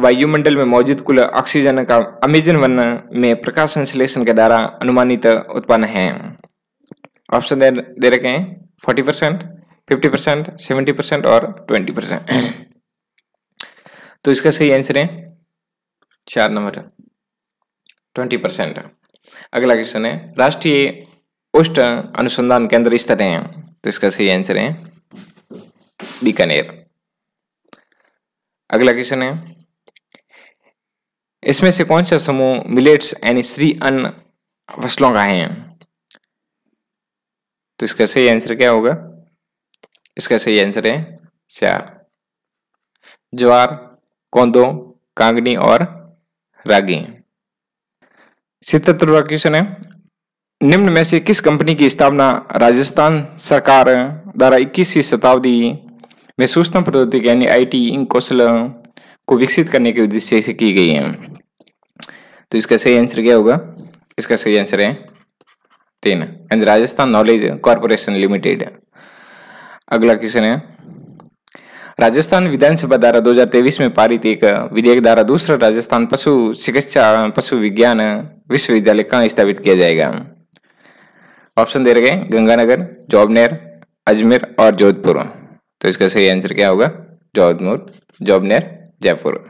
वायुमंडल में मौजूद कुल ऑक्सीजन का अमेजन वन में प्रकाश संश्लेषण के द्वारा अनुमानित उत्पन्न है ऑप्शन दे दे रखे हैं forty percent fifty percent seventy percent और ट्वेंटी परसेंट तो इसका सही आंसर है चार नंबर ट्वेंटी परसेंट अगला क्वेश्चन है राष्ट्रीय उष्ट अनुसंधान केंद्र तरह हैं तो इसका सही आंसर है बीकानेर अगला क्वेश्चन है इसमें से कौन सा समूह मिलेट्स यानी श्री अन्न फसलों का है तो इसका सही आंसर क्या होगा इसका सही आंसर है चार ज्वार कोंदो कांगनी और रागी सितहत्तरवा क्वेश्चन है निम्न में से किस कंपनी की स्थापना राजस्थान सरकार द्वारा इक्कीसवीं शताब्दी में सूचना प्रौद्योगिकी यानी आई टी इन कौशल को विकसित करने के उद्देश्य से की गई है तो इसका सही आंसर क्या होगा इसका सही आंसर है तीन and Rajasthan knowledge corporation limited अगला क्वेश्चन है राजस्थान विधानसभा द्वारा 2023 में पारित एक विधेयक द्वारा दूसरा राजस्थान पशु चिकित्सा पशु विज्ञान विश्वविद्यालय कहाँ स्थापित किया जाएगा ऑप्शन दे रखे गंगानगर जॉबनेर अजमेर और जोधपुर तो इसका सही आंसर क्या होगा जोधपुर जॉबनेर जयपुर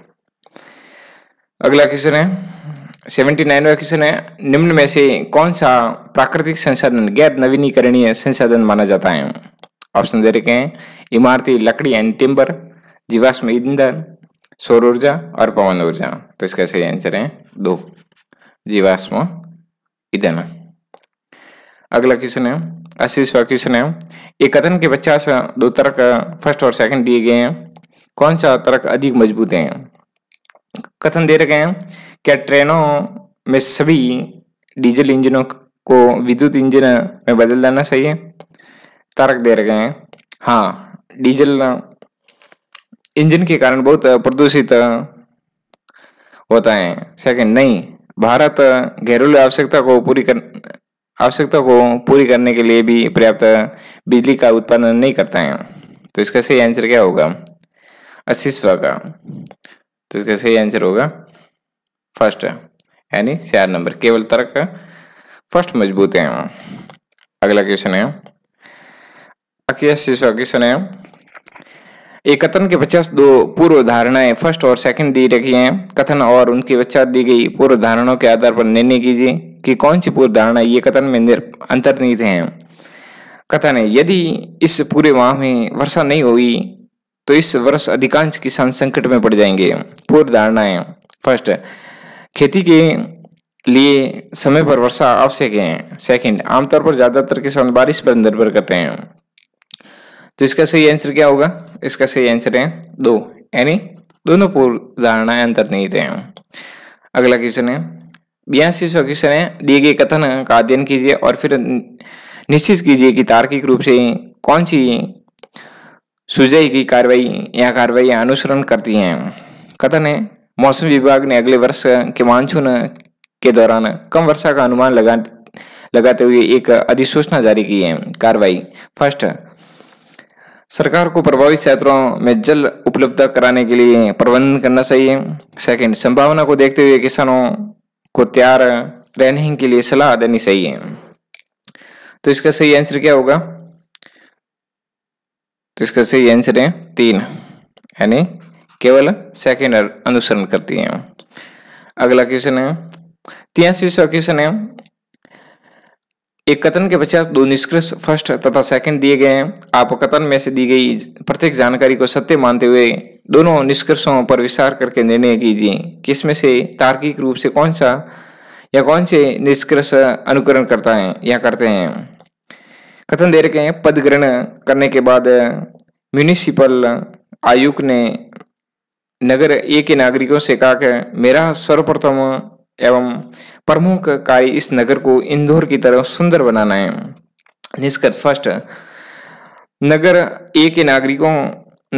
अगला क्वेश्चन है सेवेंटी नाइनवा क्वेश्चन है निम्न में से कौन सा प्राकृतिक संसाधन गैर नवीनीकरणीय संसाधन माना जाता है ऑप्शन दे रखे हैं इमारती लकड़ी एंड टिम्बर जीवाश्म ईंधन सौर ऊर्जा और पवन ऊर्जा तो इसका सही आंसर है दो जीवाश्म ईंधन अगला क्वेश्चन है अस्सीवा क्वेश्चन है एक कथन के पचास दो तर्क फर्स्ट और सेकंड दिए गए हैं कौन सा तर्क अधिक मजबूत है कथन दे रखे हैं क्या ट्रेनों में सभी डीजल इंजनों को विद्युत इंजन में बदल देना चाहिए तारक दे रखे हैं हाँ डीजल इंजन के कारण बहुत प्रदूषित होता है सेकंड नहीं भारत घरेलू आवश्यकता को पूरी कर आवश्यकता को पूरी करने के लिए भी पर्याप्त बिजली का उत्पादन नहीं करता है तो इसका सही आंसर क्या होगा अस्सी का तो इसका सही आंसर होगा फर्स्ट है यानी चार नंबर केवल तर्क फर्स्ट मजबूत है अगला क्वेश्चन है क्वेश्चन है एकतन के पचास दो पूर्व धारणाएं फर्स्ट और सेकंड दी रखी हैं कथन और उनकी वच्चा दी गई पूर्व धारणाओं के आधार पर निर्णय कीजिए कि कौन सी पूर्व धारणा ये कथन में अंतर्निहित है कथन है यदि इस पूरे माह में वर्षा नहीं होगी तो इस वर्ष अधिकांश किसान संकट में पड़ जाएंगे पूर्व धारणाएं फर्स्ट खेती के लिए समय पर वर्षा आवश्यक है सेकंड आमतौर पर ज़्यादातर किसान बारिश पर निर्भर करते हैं तो इसका सही आंसर क्या होगा इसका सही आंसर है दो यानी दोनों पूर्व धारणाएं नहीं हैं अगला क्वेश्चन है बयासी सौ क्वेश्चन है दिए गए कथन का अध्ययन कीजिए और फिर निश्चित कीजिए कि तार्किक रूप से कौन सी सुझाई की कार्रवाई या कार्रवाई अनुसरण करती हैं कथन है मौसम विभाग ने अगले वर्ष के मानसून के दौरान कम वर्षा का अनुमान लगा लगाते हुए एक अधिसूचना जारी की है कार्रवाई फर्स्ट सरकार को प्रभावित क्षेत्रों में जल उपलब्ध कराने के लिए प्रबंधन करना चाहिए सेकंड संभावना को देखते हुए किसानों को तैयार रहने के लिए सलाह देनी चाहिए तो इसका सही आंसर क्या होगा तो इसका सही आंसर है तीन यानी केवल सेकेंड अनुसरण करती है अगला क्वेश्चन है तिहासी सौ क्वेश्चन है एक कथन के पश्चात दो निष्कर्ष फर्स्ट तथा सेकंड दिए गए हैं आप कथन में से दी गई प्रत्येक जानकारी को सत्य मानते हुए दोनों निष्कर्षों पर विचार करके निर्णय कीजिए किसमें से तार्किक रूप से कौन सा या कौन से निष्कर्ष अनुकरण करता है या करते हैं कथन दे रखे हैं पद ग्रहण करने के बाद म्यूनिसिपल आयुक्त ने नगर ए के नागरिकों से कहा कि मेरा सर्वप्रथम एवं प्रमुख कार्य इस नगर को इंदौर की तरह सुंदर बनाना है निष्कर्ष फर्स्ट नगर ए के नागरिकों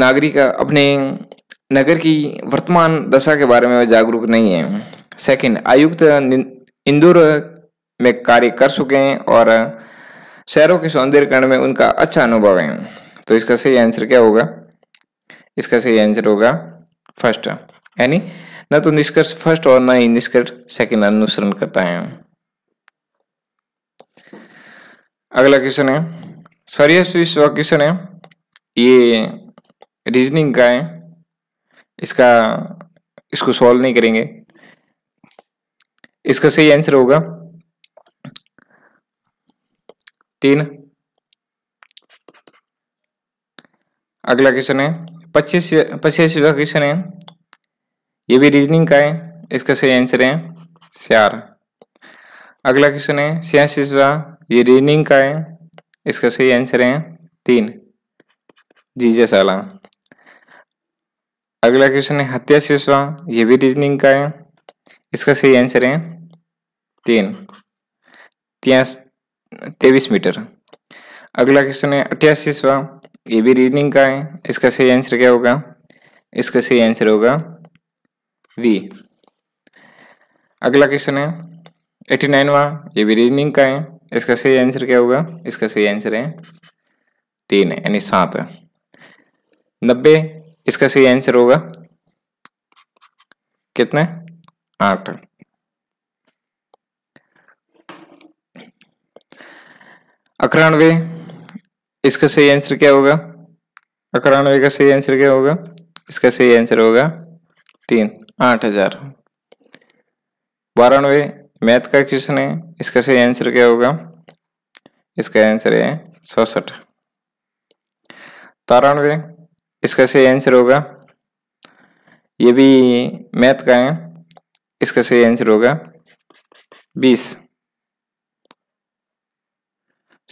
नागरिक अपने नगर की वर्तमान दशा के बारे में जागरूक नहीं है सेकंड आयुक्त इंदौर में कार्य कर चुके हैं और शहरों के सौंदर्यकरण में उनका अच्छा अनुभव है तो इसका सही आंसर क्या होगा इसका सही आंसर होगा फर्स्ट यानी न तो निष्कर्ष फर्स्ट और न ही निष्कर्ष सेकंड अनुसरण करता है अगला क्वेश्चन है सॉरी स्विच क्वेश्चन है ये रीजनिंग का है इसका इसको सॉल्व नहीं करेंगे इसका सही आंसर होगा तीन अगला क्वेश्चन है पच्चीस पच्चीस क्वेश्चन है ये भी रीजनिंग का है इसका सही आंसर है चार अगला क्वेश्चन है छियासीवा ये रीजनिंग का है इसका सही आंसर है तीन जीजा अगला क्वेश्चन है हत्या शिशवा ये भी रीजनिंग का है इसका सही आंसर है तीन तेईस मीटर अगला क्वेश्चन है शिशवा ये भी रीजनिंग का है इसका सही आंसर क्या होगा इसका सही आंसर होगा वी अगला क्वेश्चन है एटी नाइनवा ये भी रीजनिंग का है इसका सही आंसर क्या होगा इसका सही आंसर है तीन यानी सात नब्बे इसका सही आंसर होगा कितना आठ अकरानवे इसका सही आंसर क्या होगा अकानवे का सही आंसर क्या होगा इसका सही आंसर होगा तीन आठ हजार बारानवे मैथ का क्वेश्चन है इसका सही आंसर क्या होगा इसका आंसर है सौसठ तारानवे इसका सही आंसर होगा ये भी मैथ का है इसका सही आंसर होगा बीस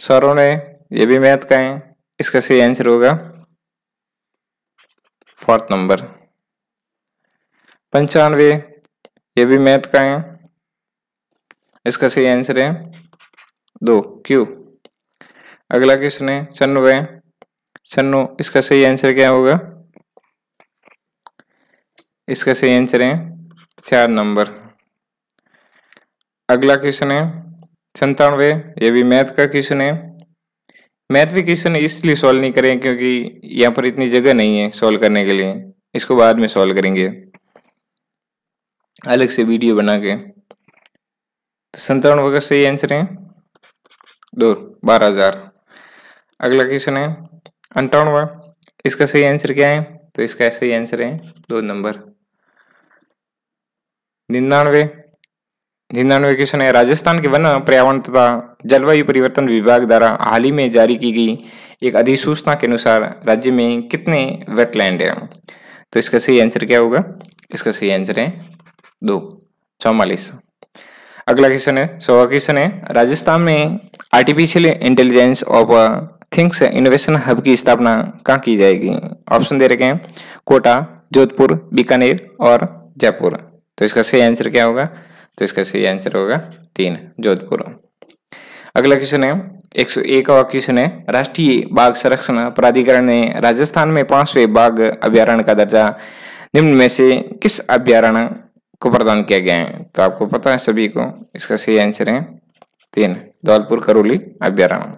सौरानवे ये भी मैथ का है इसका सही आंसर होगा फोर्थ नंबर पंचानवे ये भी मैथ का है इसका सही आंसर है दो क्यू अगला क्वेश्चन है सन्नवे सन्नो इसका सही आंसर क्या होगा इसका सही आंसर है चार नंबर अगला क्वेश्चन है संतानवे ये भी मैथ का क्वेश्चन है मैथ भी क्वेश्चन इसलिए सॉल्व नहीं करें क्योंकि यहाँ पर इतनी जगह नहीं है सॉल्व करने के लिए इसको बाद में सॉल्व करेंगे अलग से वीडियो बना के तो संतावन वगैरह सही आंसर है दो बारह हजार अगला क्वेश्चन है अंठावन इसका सही आंसर क्या है तो इसका सही आंसर है दो नंबर निन्यानवे दीनदयाल वेकेशन है राजस्थान के वन पर्यावरण तथा जलवायु परिवर्तन विभाग द्वारा हाल ही में जारी की गई एक अधिसूचना के अनुसार राज्य में कितने वेटलैंड हैं तो इसका सही आंसर क्या होगा इसका सही आंसर है दो चौवालीस अगला क्वेश्चन है सोवा क्वेश्चन है राजस्थान में artificial intelligence of things innovation hub की स्थापना कहाँ की जाएगी ऑप्शन दे रखे हैं कोटा जोधपुर बीकानेर और जयपुर तो इसका सही आंसर क्या होगा तो इसका सही आंसर होगा तीन जोधपुर अगला क्वेश्चन है एक सौ एक क्वेश्चन है राष्ट्रीय बाघ संरक्षण प्राधिकरण ने राजस्थान में पांचवें बाघ अभ्यारण्य का दर्जा निम्न में से किस अभ्यारण्य को प्रदान किया गया है तो आपको पता है सभी को इसका सही आंसर है तीन धौलपुर करौली अभ्यारण्य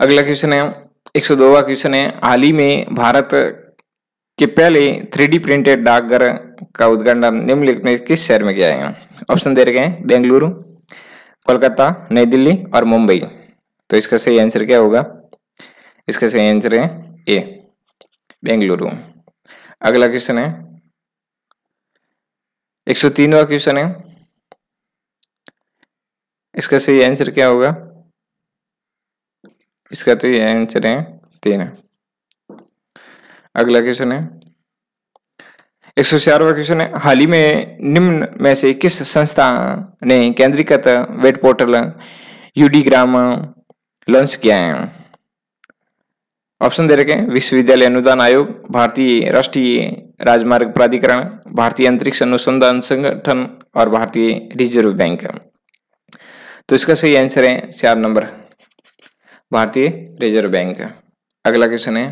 अगला क्वेश्चन है एक सौ क्वेश्चन है हाल ही में भारत कि पहले थ्री प्रिंटेड डाकघर का उद्घाटन निम्नलिखित में किस शहर में किया है ऑप्शन दे रखे हैं बेंगलुरु कोलकाता नई दिल्ली और मुंबई तो इसका सही आंसर क्या होगा इसका सही आंसर है ए बेंगलुरु अगला क्वेश्चन है एक सौ तीनवा क्वेश्चन है इसका सही आंसर क्या होगा इसका तो ये आंसर है तीन अगला क्वेश्चन है एक सौ चारवा क्वेश्चन है हाल ही में निम्न में से किस संस्था ने केंद्रीकृत वेट पोर्टल यूडीग्राम लॉन्च किया है ऑप्शन दे रखे विश्वविद्यालय अनुदान आयोग भारतीय राष्ट्रीय राजमार्ग प्राधिकरण भारतीय अंतरिक्ष अनुसंधान संगठन और भारतीय रिजर्व बैंक तो इसका सही आंसर है चार नंबर भारतीय रिजर्व बैंक अगला क्वेश्चन है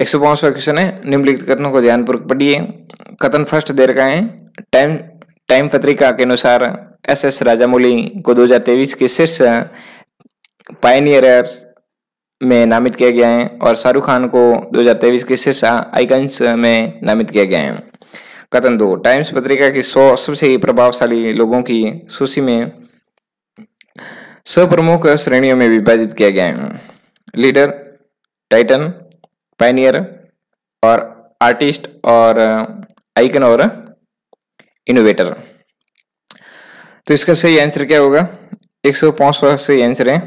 एक सौ पाँचवा क्वेश्चन है निम्नलिखित कथनों को ध्यानपूर्वक पढ़िए कथन फर्स्ट देर का है टाइम टाइम पत्रिका के अनुसार एस एस राजामौली को तेईस के शीर्ष पाइनियर में नामित किया गया है और शाहरुख खान को 2023 के शीर्ष आइकन्स में नामित किया गया है कथन दो टाइम्स पत्रिका की सौ सबसे प्रभावशाली लोगों की सूची में सौ प्रमुख श्रेणियों में विभाजित किया गया है लीडर टाइटन पाइनियर और आर्टिस्ट और आइकन और इनोवेटर तो इसका सही आंसर क्या होगा एक सौ पाँच सौ सही आंसर है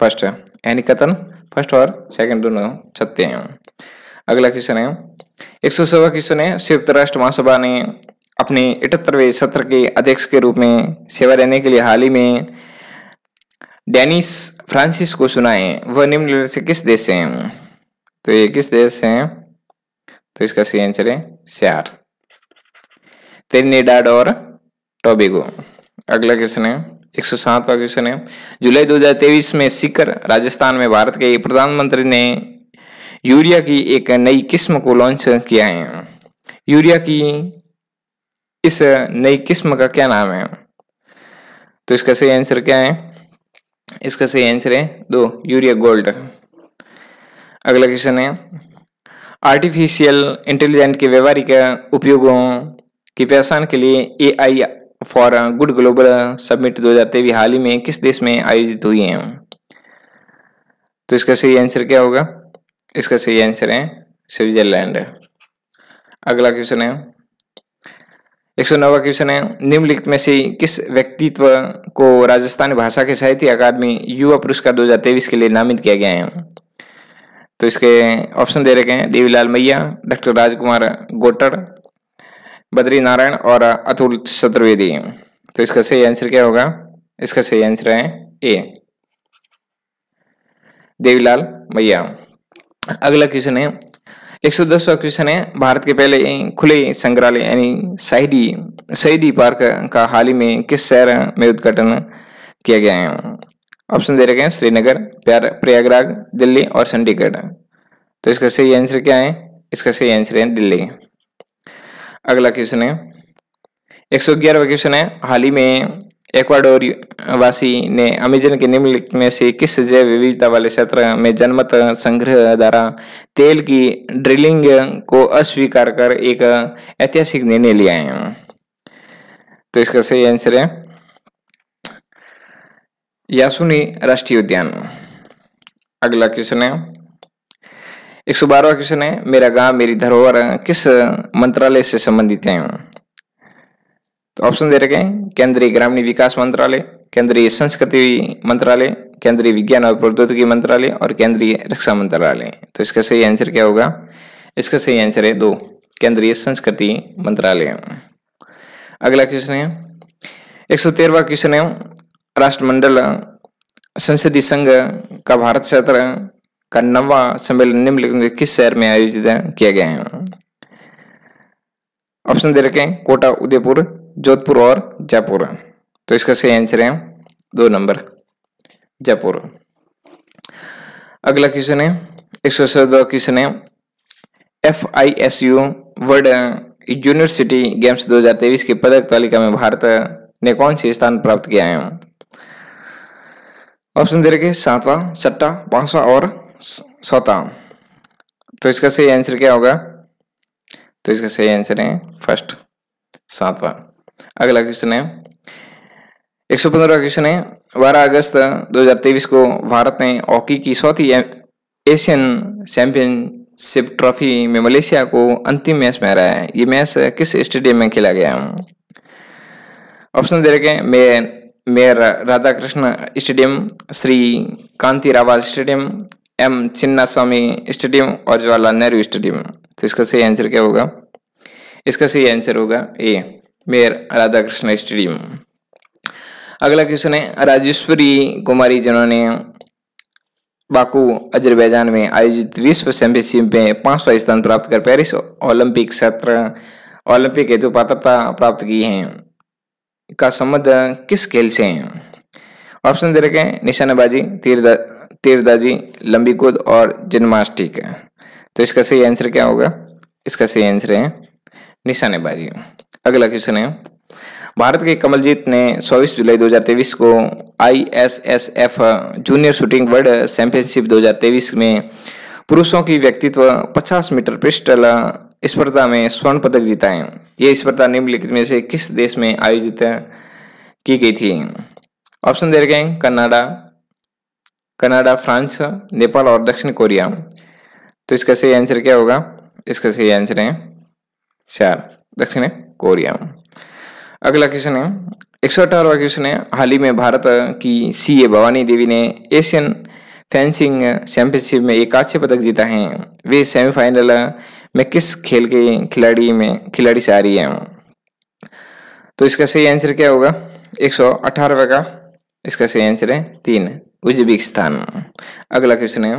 फर्स्ट यानी कथन फर्स्ट और सेकंड दोनों सत्य हैं अगला क्वेश्चन है एक सौ सवा क्वेश्चन है संयुक्त राष्ट्र महासभा ने अपने इटहत्तरवे सत्र के अध्यक्ष के रूप में सेवा देने के लिए हाल ही में डेनिस फ्रांसिस को सुनाए वह निम्नलिखित से किस देश से हैं तो ये किस देश है तो इसका सही आंसर है सियार त्रिनिडाड और टोबेगो अगला क्वेश्चन है एक सौ सातवा क्वेश्चन है जुलाई 2023 में सीकर राजस्थान में भारत के प्रधानमंत्री ने यूरिया की एक नई किस्म को लॉन्च किया है यूरिया की इस नई किस्म का क्या नाम है तो इसका सही आंसर क्या है इसका सही आंसर है दो यूरिया गोल्ड अगला क्वेश्चन है आर्टिफिशियल इंटेलिजेंट के व्यवहारिक उपयोगों की पहचान के लिए A I for good global summit दो 2023 हाल ही में किस देश में आयोजित हुई है तो इसका सही आंसर क्या होगा इसका सही आंसर है स्विट्जरलैंड अगला क्वेश्चन है एक सौ नौवा क्वेश्चन है निम्नलिखित में से किस व्यक्तित्व को राजस्थान भाषा के साहित्य अकादमी युवा पुरस्कार दो हजार तेईस के लिए नामित किया गया है तो इसके ऑप्शन दे रखे हैं देवीलाल मैया डॉक्टर राजकुमार गोटर बद्री नारायण और अतुल चतुर्वेदी तो इसका सही आंसर क्या होगा इसका सही आंसर है ए देवीलाल मैया अगला क्वेश्चन है एक सौ दसवा क्वेश्चन है भारत के पहले खुले संग्रहालय यानी शहीदी शहीदी पार्क का हाल ही में किस शहर में उद्घाटन किया गया है ऑप्शन दे रखे हैं श्रीनगर प्रयागराज दिल्ली और चंडीगढ़ तो इसका सही आंसर क्या है इसका सही आंसर है दिल्ली अगला क्वेश्चन है एक सौ ग्यारहवा क्वेश्चन है हाल ही में एक्वाडोर वासी ने अमेजन के निम्नलिखित में से किस जैव विविधता वाले क्षेत्र में जनमत संग्रह द्वारा तेल की ड्रिलिंग को अस्वीकार कर एक ऐतिहासिक निर्णय लिया है तो इसका सही आंसर है यासुनी राष्ट्रीय उद्यान अगला क्वेश्चन है एक सौ बारहवा क्वेश्चन है मेरा गांव मेरी धरोहर किस मंत्रालय से संबंधित है तो ऑप्शन दे रखे हैं केंद्रीय ग्रामीण विकास मंत्रालय केंद्रीय संस्कृति मंत्रालय केंद्रीय विज्ञान और प्रौद्योगिकी मंत्रालय और केंद्रीय रक्षा मंत्रालय तो इसका सही आंसर क्या होगा इसका सही आंसर है दो केंद्रीय संस्कृति मंत्रालय अगला क्वेश्चन है एक सौ तेरहवा क्वेश्चन है राष्ट्रमंडल संसदीय संघ का भारत क्षेत्र का नवा सम्मेलन निम्नलिखित किस शहर में आयोजित किया गया है ऑप्शन दे रखे कोटा उदयपुर जोधपुर और जयपुर तो इसका सही आंसर है दो नंबर जयपुर अगला क्वेश्चन है एक सौ सौ क्वेश्चन है F I S U world university games 2023 की पदक तालिका में भारत ने कौन से स्थान प्राप्त किया है ऑप्शन दे रखे सातवां छठा पांचवा और सौता तो इसका सही आंसर क्या होगा तो इसका सही आंसर है फर्स्ट सातवां अगला क्वेश्चन है एक सौ पंद्रह क्वेश्चन है बारह अगस्त 2023 को भारत ने हॉकी की सौती एशियन चैंपियनशिप ट्रॉफी में मलेशिया को अंतिम मैच में हराया है ये मैच किस स्टेडियम में खेला गया ऑप्शन दे रखे हैं mayor Radhakrishna stadium Shri Kanteerava stadium M Chinnaswamy stadium और जवाहरलाल नेहरू स्टेडियम तो इसका सही आंसर क्या होगा इसका सही आंसर होगा A mayor Radhakrishna stadium अगला क्वेश्चन है राजेश्वरी कुमारी जिन्होंने बाकू अजरबैजान में आयोजित विश्व चैंपियनशिप में पांचवा स्थान प्राप्त कर पेरिस ओलंपिक सत्र ओलंपिक हेतु पात्रता प्राप्त की है का संबंध किस खेल से है ऑप्शन दे रखे हैं निशानेबाजी तीरदा तीरदाजी लंबी कूद और जिम्नास्टिक तो इसका सही आंसर क्या होगा इसका सही आंसर है निशानेबाजी अगला क्वेश्चन है भारत के कमलजीत ने 24 जुलाई 2023 को ISSF junior shooting world championship 2023 में पुरुषों की व्यक्तित्व 50 मीटर पिस्टल स्पर्धा में स्वर्ण पदक जीता है ये स्पर्धा निम्नलिखित में से किस देश में आयोजित की गई थी ऑप्शन दे रखे हैं कनाडा कनाडा फ्रांस नेपाल और दक्षिण कोरिया तो इसका सही आंसर क्या होगा इसका सही आंसर है चार दक्षिण कोरिया अगला क्वेश्चन है एक सौ अठारहवा क्वेश्चन है हाल ही में भारत की सीए भवानी देवी ने एशियन फेंसिंग चैंपियनशिप में एक कांस्य पदक जीता है वे सेमीफाइनल में किस खेल के खिलाड़ी में खिलाड़ी से आ रही है तो इसका सही आंसर क्या होगा एक सौ अठारहवा का इसका सही आंसर है तीन उज्बेकिस्तान अगला क्वेश्चन है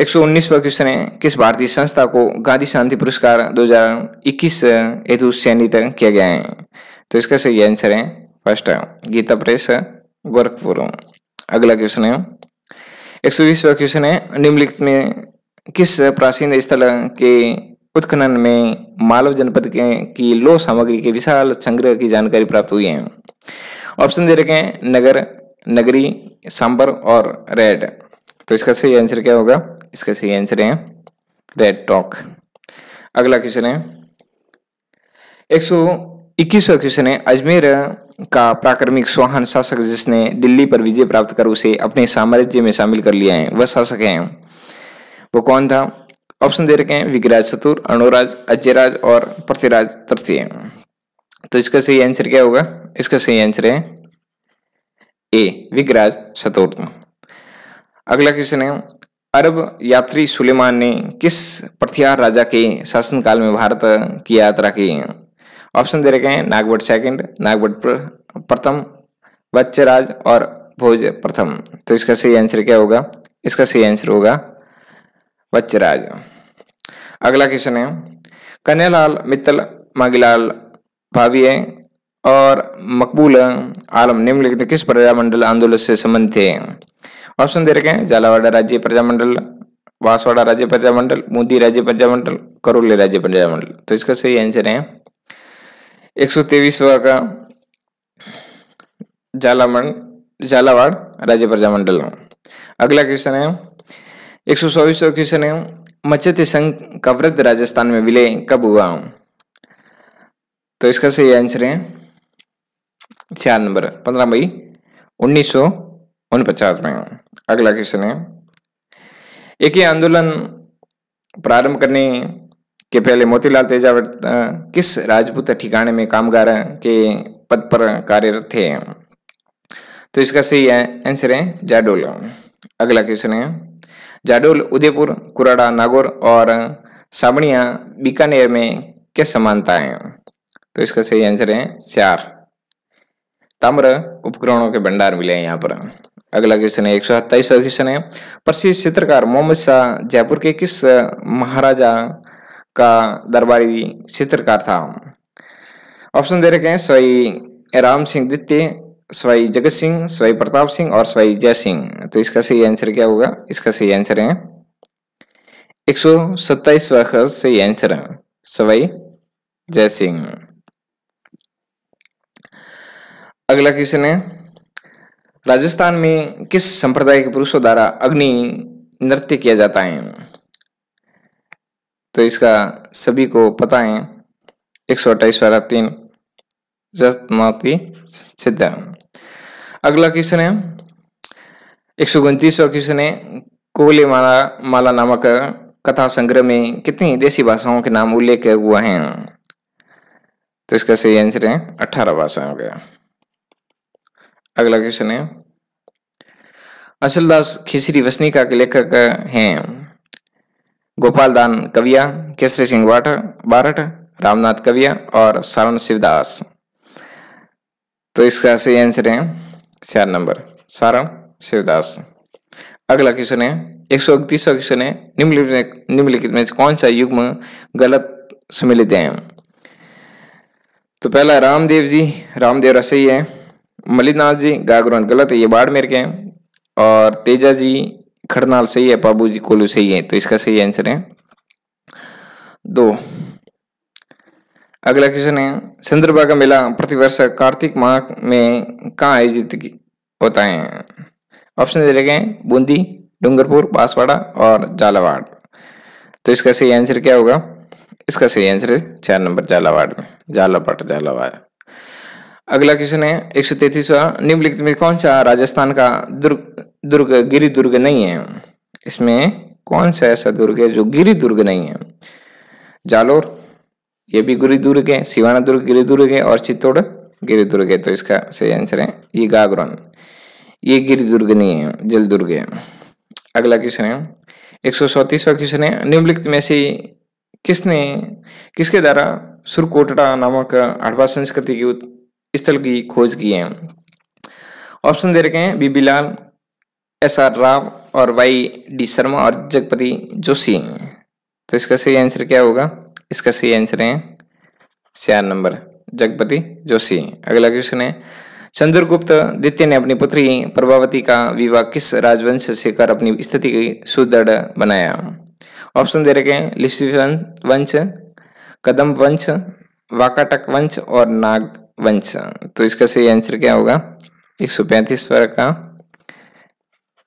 एक सौ उन्नीसवा क्वेश्चन है किस भारतीय संस्था को गांधी शांति पुरस्कार 2021 हेतु चयनित किया गया है तो इसका सही आंसर है फर्स्ट गीता प्रेस गोरखपुर अगला क्वेश्चन है एक सौ बीसवा क्वेश्चन है निम्नलिखित में किस प्राचीन स्थल के उत्खनन में मालव जनपद के की लोह सामग्री के विशाल संग्रह की जानकारी प्राप्त हुई है ऑप्शन दे रखे हैं नगर नगरी सांबर और रेड तो इसका सही आंसर क्या होगा इसका सही आंसर है रेड टॉक अगला क्वेश्चन है एक सौ इक्कीसवा क्वेश्चन है अजमेर का प्राक्रमिक सोहान शासक जिसने दिल्ली पर विजय प्राप्त कर उसे अपने साम्राज्य में शामिल कर लिया है वह शासक है वो कौन था ऑप्शन दे रखे हैं विगराज चतुर अणोराज अजयराज और पृथ्वीराज तृतीय तो इसका सही आंसर क्या होगा इसका सही आंसर है ए विगराज चतुर्थ अगला क्वेश्चन है अरब यात्री सुलेमान ने किस प्रथियार राजा के शासनकाल में भारत की यात्रा की ऑप्शन दे रखे हैं नागभट सेकंड नागभट प्रथम वच्चराज और भोज प्रथम तो इसका सही आंसर क्या होगा इसका सही आंसर होगा वच्चराज अगला क्वेश्चन है कन्यालाल मित्तल मागीलाल भाविय और मकबूल आलम निम्नलिखित किस प्रजामंडल आंदोलन से संबंधित है ऑप्शन दे रखे हैं झालावाड़ा राज्य प्रजामंडल वासवाड़ा राज्य प्रजामंडल मोदी राज्य प्रजामंडल करोली राज्य प्रजामंडल तो इसका सही आंसर है एक सौ तेवीस का झालामंड झालावाड़ राज्य प्रजामंडल अगला क्वेश्चन है एक सौ चौबीस क्वेश्चन है मचते संघ का वृद्ध राजस्थान में विलय कब हुआ तो इसका सही आंसर है चार नंबर पंद्रह मई उन्नीस सौ उनपचास में अगला क्वेश्चन है एक ही आंदोलन प्रारंभ करने के पहले मोतीलाल तेजावत किस राजपूत ठिकाने में कामगार के पद पर कार्यरत थे तो इसका सही आंसर है जाडोल अगला क्वेश्चन है जाडोल उदयपुर कुराड़ा नागौर और साबणिया बीकानेर में क्या समानता है तो इसका सही आंसर है चार ताम्र उपकरणों के भंडार मिले हैं यहाँ पर अगला क्वेश्चन है एक सौ सत्ताईसवा क्वेश्चन है प्रसिद्ध चित्रकार मोहम्मद शाह जयपुर के किस महाराजा का दरबारी चित्रकार था ऑप्शन दे रखे हैं स्वाई राम सिंह द्वितीय स्वाई जगत सिंह स्वाई प्रताप सिंह और स्वाई जय सिंह तो इसका सही आंसर क्या होगा इसका सही आंसर है एक सौ सत्ताईस का सही आंसर है स्वाई जय सिंह अगला क्वेश्चन है राजस्थान में किस संप्रदाय के पुरुषों द्वारा अग्नि नृत्य किया जाता है तो इसका सभी को पता है एक सौ अट्ठाईस वाला तीन रत्माती सिद्धा अगला क्वेश्चन है एक सौ उनतीसवा क्वेश्चन है कोले माला माला नामक कथा संग्रह में कितनी देसी भाषाओं के नाम उल्लेख हुआ है तो इसका सही आंसर है अठारह भाषा हो गया अगला क्वेश्चन है असलदास खिसरी वसनिका के लेखक हैं गोपाल दान कविया केसरी सिंह बारट रामनाथ कविया और सावन शिवदास तो इसका सही आंसर है चार नंबर सारण शिवदास अगला क्वेश्चन है एक सौ इकतीसवा क्वेश्चन है निम्नलिखित निम्नलिखित में कौन सा युग्म गलत सम्मिलित है तो पहला रामदेव जी रामदेव सही है मलिनाथ जी गागरोन गलत है ये बाड़मेर के हैं और तेजा जी खड़नाल सही है बाबू जी कोलू सही है तो इसका सही आंसर है दो अगला क्वेश्चन है चंद्रभा का मेला प्रतिवर्ष कार्तिक माह में कहाँ आयोजित होता है ऑप्शन दे गए बूंदी डूंगरपुर बांसवाड़ा और झालावाड़ तो इसका सही आंसर क्या होगा इसका सही आंसर है चार नंबर झालावाड़ में झालापट झालावाड़ अगला क्वेश्चन है एक सौ तैतीसवा निम्नलिखित में कौन सा राजस्थान का दुर्ग दुर्ग गिरी दुर्ग नहीं है इसमें कौन सा ऐसा दुर्ग है जो गिरी दुर्ग नहीं है जालोर ये भी गिरी दुर्ग है शिवाना दुर्ग गिरी दुर्ग है और चित्तौड़ गिरी दुर्ग है तो इसका सही आंसर है ये गागरन ये गिरी दुर्ग नहीं है जल दुर्ग है अगला क्वेश्चन है एक सौ सौतीसवा क्वेश्चन है निम्नलिखित में से किसने किसके द्वारा सुरकोटड़ा नामक हड़पा संस्कृति की स्थल की खोज की है ऑप्शन दे रखे हैं बीबीलाल एस आर राव और वाई डी शर्मा और जगपति जोशी तो इसका सही आंसर क्या होगा इसका सही आंसर है चार नंबर जगपति जोशी अगला क्वेश्चन है चंद्रगुप्त द्वितीय ने अपनी पुत्री प्रभावती का विवाह किस राजवंश से कर अपनी स्थिति की सुदृढ़ बनाया ऑप्शन दे रखे हैं वंश कदम वंश वाकाटक वंश और नाग वंश तो इसका सही आंसर क्या होगा एक सौ पैंतीस वर्ग का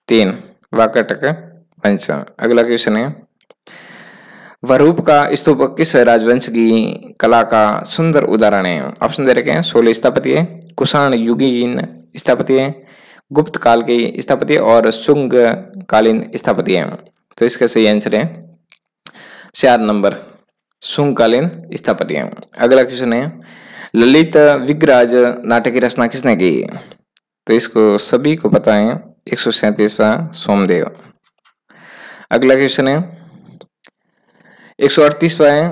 तीन वाकटक पंचम अगला क्वेश्चन है वरूप का स्तूप किस राजवंश की कला का सुंदर उदाहरण है ऑप्शन दे रखे हैं सोलह स्थापत्य कुषाण युगीन स्थापत्य गुप्त काल की स्थापति और सुंग कालीन है तो इसका सही आंसर है चार नंबर स्थापति स्थापत्य अगला क्वेश्चन है ललित विग्राज नाटक की रचना किसने की तो इसको सभी को पता है एक सौ सैंतीसवा सोमदेव अगला क्वेश्चन है एक सौ अड़तीसवा है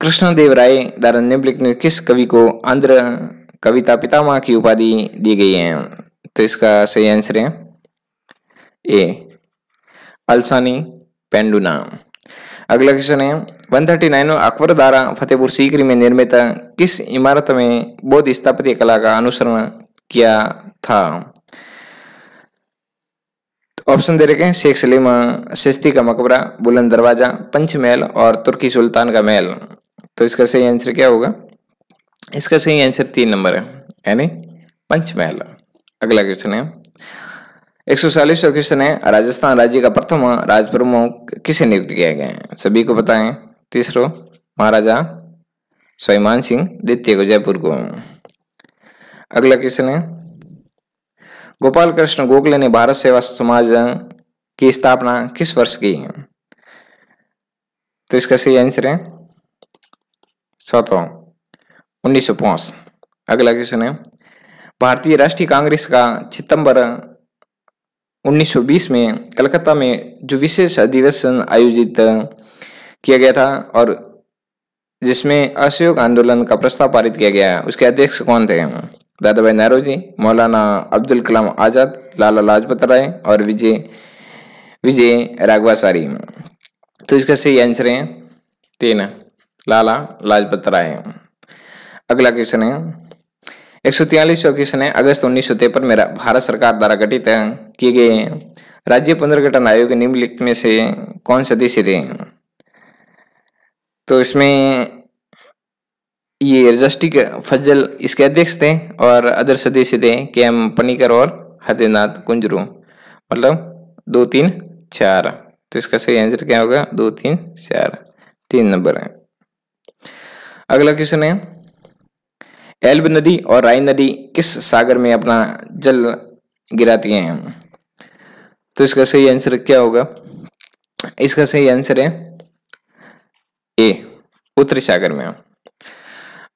कृष्णदेव राय द्वारा निम्नलिखित किस कवि को आंध्र कविता पितामह की उपाधि दी गई है तो इसका सही आंसर है ए अलसानी पेंडुना अगला क्वेश्चन है वन थर्टी नाइन अकबर द्वारा फतेहपुर सीकरी में निर्मित किस इमारत में बौद्ध स्थापत्य कला का अनुसरण किया था ऑप्शन दे रखे हैं शेख सलीम सिस्ती का मकबरा बुलंद दरवाजा पंचमहल और तुर्की सुल्तान का महल तो इसका सही आंसर क्या होगा इसका सही आंसर तीन नंबर है यानी पंचमहल अगला क्वेश्चन है एक सौ चालीसवा क्वेश्चन है राजस्थान राज्य का प्रथम राज प्रमुख किसे नियुक्त किया गया है सभी को बताएं तीसरो महाराजा स्वाईमान सिंह द्वितीय को जयपुर को अगला क्वेश्चन है गोपाल कृष्ण गोखले ने भारत सेवा समाज की स्थापना किस वर्ष की है तो इसका सही आंसर है सौतों उन्नीस सौ पांच अगला क्वेश्चन है भारतीय राष्ट्रीय कांग्रेस का सितंबर 1920 में कलकत्ता में जो विशेष अधिवेशन आयोजित किया गया था और जिसमें असहयोग आंदोलन का प्रस्ताव पारित किया गया उसके अध्यक्ष कौन थे दादा भाई जी मौलाना अब्दुल कलाम आज़ाद लाला लाजपत राय और विजय विजय राघवाचारी तो इसका सही आंसर है तीन लाला लाजपत राय अगला क्वेश्चन है एक सौ तियालीस क्वेश्चन है अगस्त उन्नीस सौ तिरपन में भारत सरकार द्वारा गठित किए गए राज्य पुनर्गठन आयोग निम्नलिखित में से कौन सदस्य थे तो इसमें ये रजस्टिक फजल इसके अध्यक्ष थे और अदर सदस्य थे के एम पनीकर और हदनाथ कुंजरू मतलब दो तीन चार तो इसका सही आंसर क्या होगा दो तीन चार तीन नंबर है अगला क्वेश्चन है एल्ब नदी और राय नदी किस सागर में अपना जल गिराती हैं तो इसका सही आंसर क्या होगा इसका सही आंसर है ए उत्तरी सागर में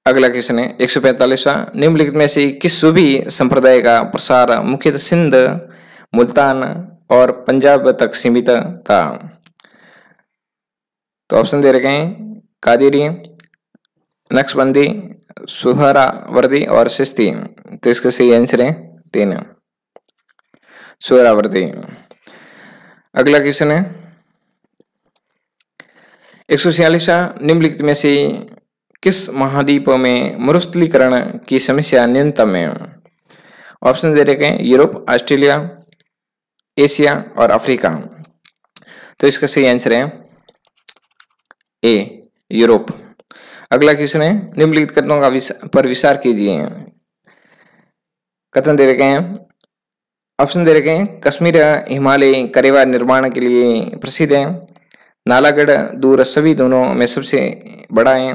अगला क्वेश्चन है एक सौ पैंतालीस निम्नलिखित में से किस सूबी संप्रदाय का प्रसार मुख्यतः सिंध मुल्तान और पंजाब तक सीमित था तो ऑप्शन दे रखे हैं कादिरी नक्शबंदी सुहरावर्दी और सिस्ती तो इसका सही आंसर है तीन सुहरावर्दी अगला क्वेश्चन है एक सौ छियालीस निम्नलिखित में से किस महाद्वीप में मरुस्थलीकरण की समस्या न्यूनतम है ऑप्शन दे रखे हैं यूरोप ऑस्ट्रेलिया एशिया और अफ्रीका तो इसका सही आंसर है ए यूरोप अगला क्वेश्चन है निम्नलिखित कथनों का पर विचार कीजिए कथन दे रखे हैं ऑप्शन दे रखे हैं कश्मीर हिमालय करेवा निर्माण के लिए प्रसिद्ध है नालागढ़ दूर सभी दोनों में सबसे बड़ा है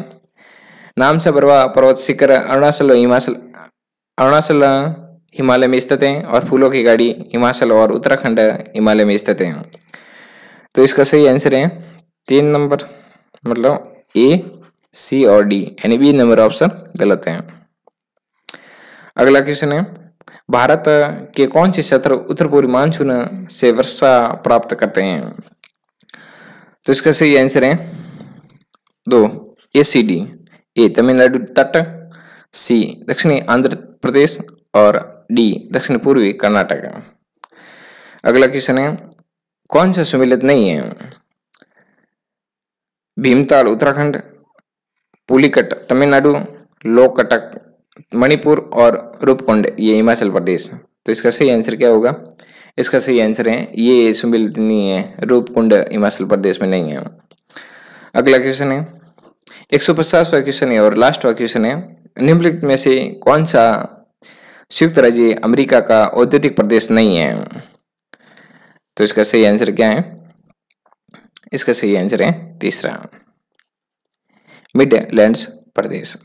नाम बरवा पर्वत शिखर अरुणाचल हिमाचल अरुणाचल हिमालय में स्थित है और फूलों की गाड़ी हिमाचल और उत्तराखंड हिमालय में स्थित है तो इसका सही आंसर है तीन नंबर मतलब ए सी और डी यानी बी नंबर ऑप्शन गलत है अगला क्वेश्चन है भारत के कौन से क्षेत्र उत्तर पूर्वी मानसून से वर्षा प्राप्त करते हैं तो इसका सही आंसर है दो ए सी डी ए तमिलनाडु तट सी दक्षिणी आंध्र प्रदेश और डी दक्षिण पूर्वी कर्नाटक अगला क्वेश्चन है कौन सा सुमिलित नहीं है भीमताल उत्तराखंड पुलिकट तमिलनाडु लोकटक मणिपुर और रूपकुंड ये हिमाचल प्रदेश तो इसका सही आंसर क्या होगा इसका सही आंसर है ये सुमिलित नहीं है रूपकुंड हिमाचल प्रदेश में नहीं है अगला क्वेश्चन है एक सौ पचासवा क्वेश्चन है और लास्ट क्वेश्चन है निम्नलिखित में से कौन सा संयुक्त राज्य अमेरिका का औद्योगिक प्रदेश नहीं है तो इसका सही आंसर क्या है इसका सही आंसर है तीसरा लैंड प्रदेश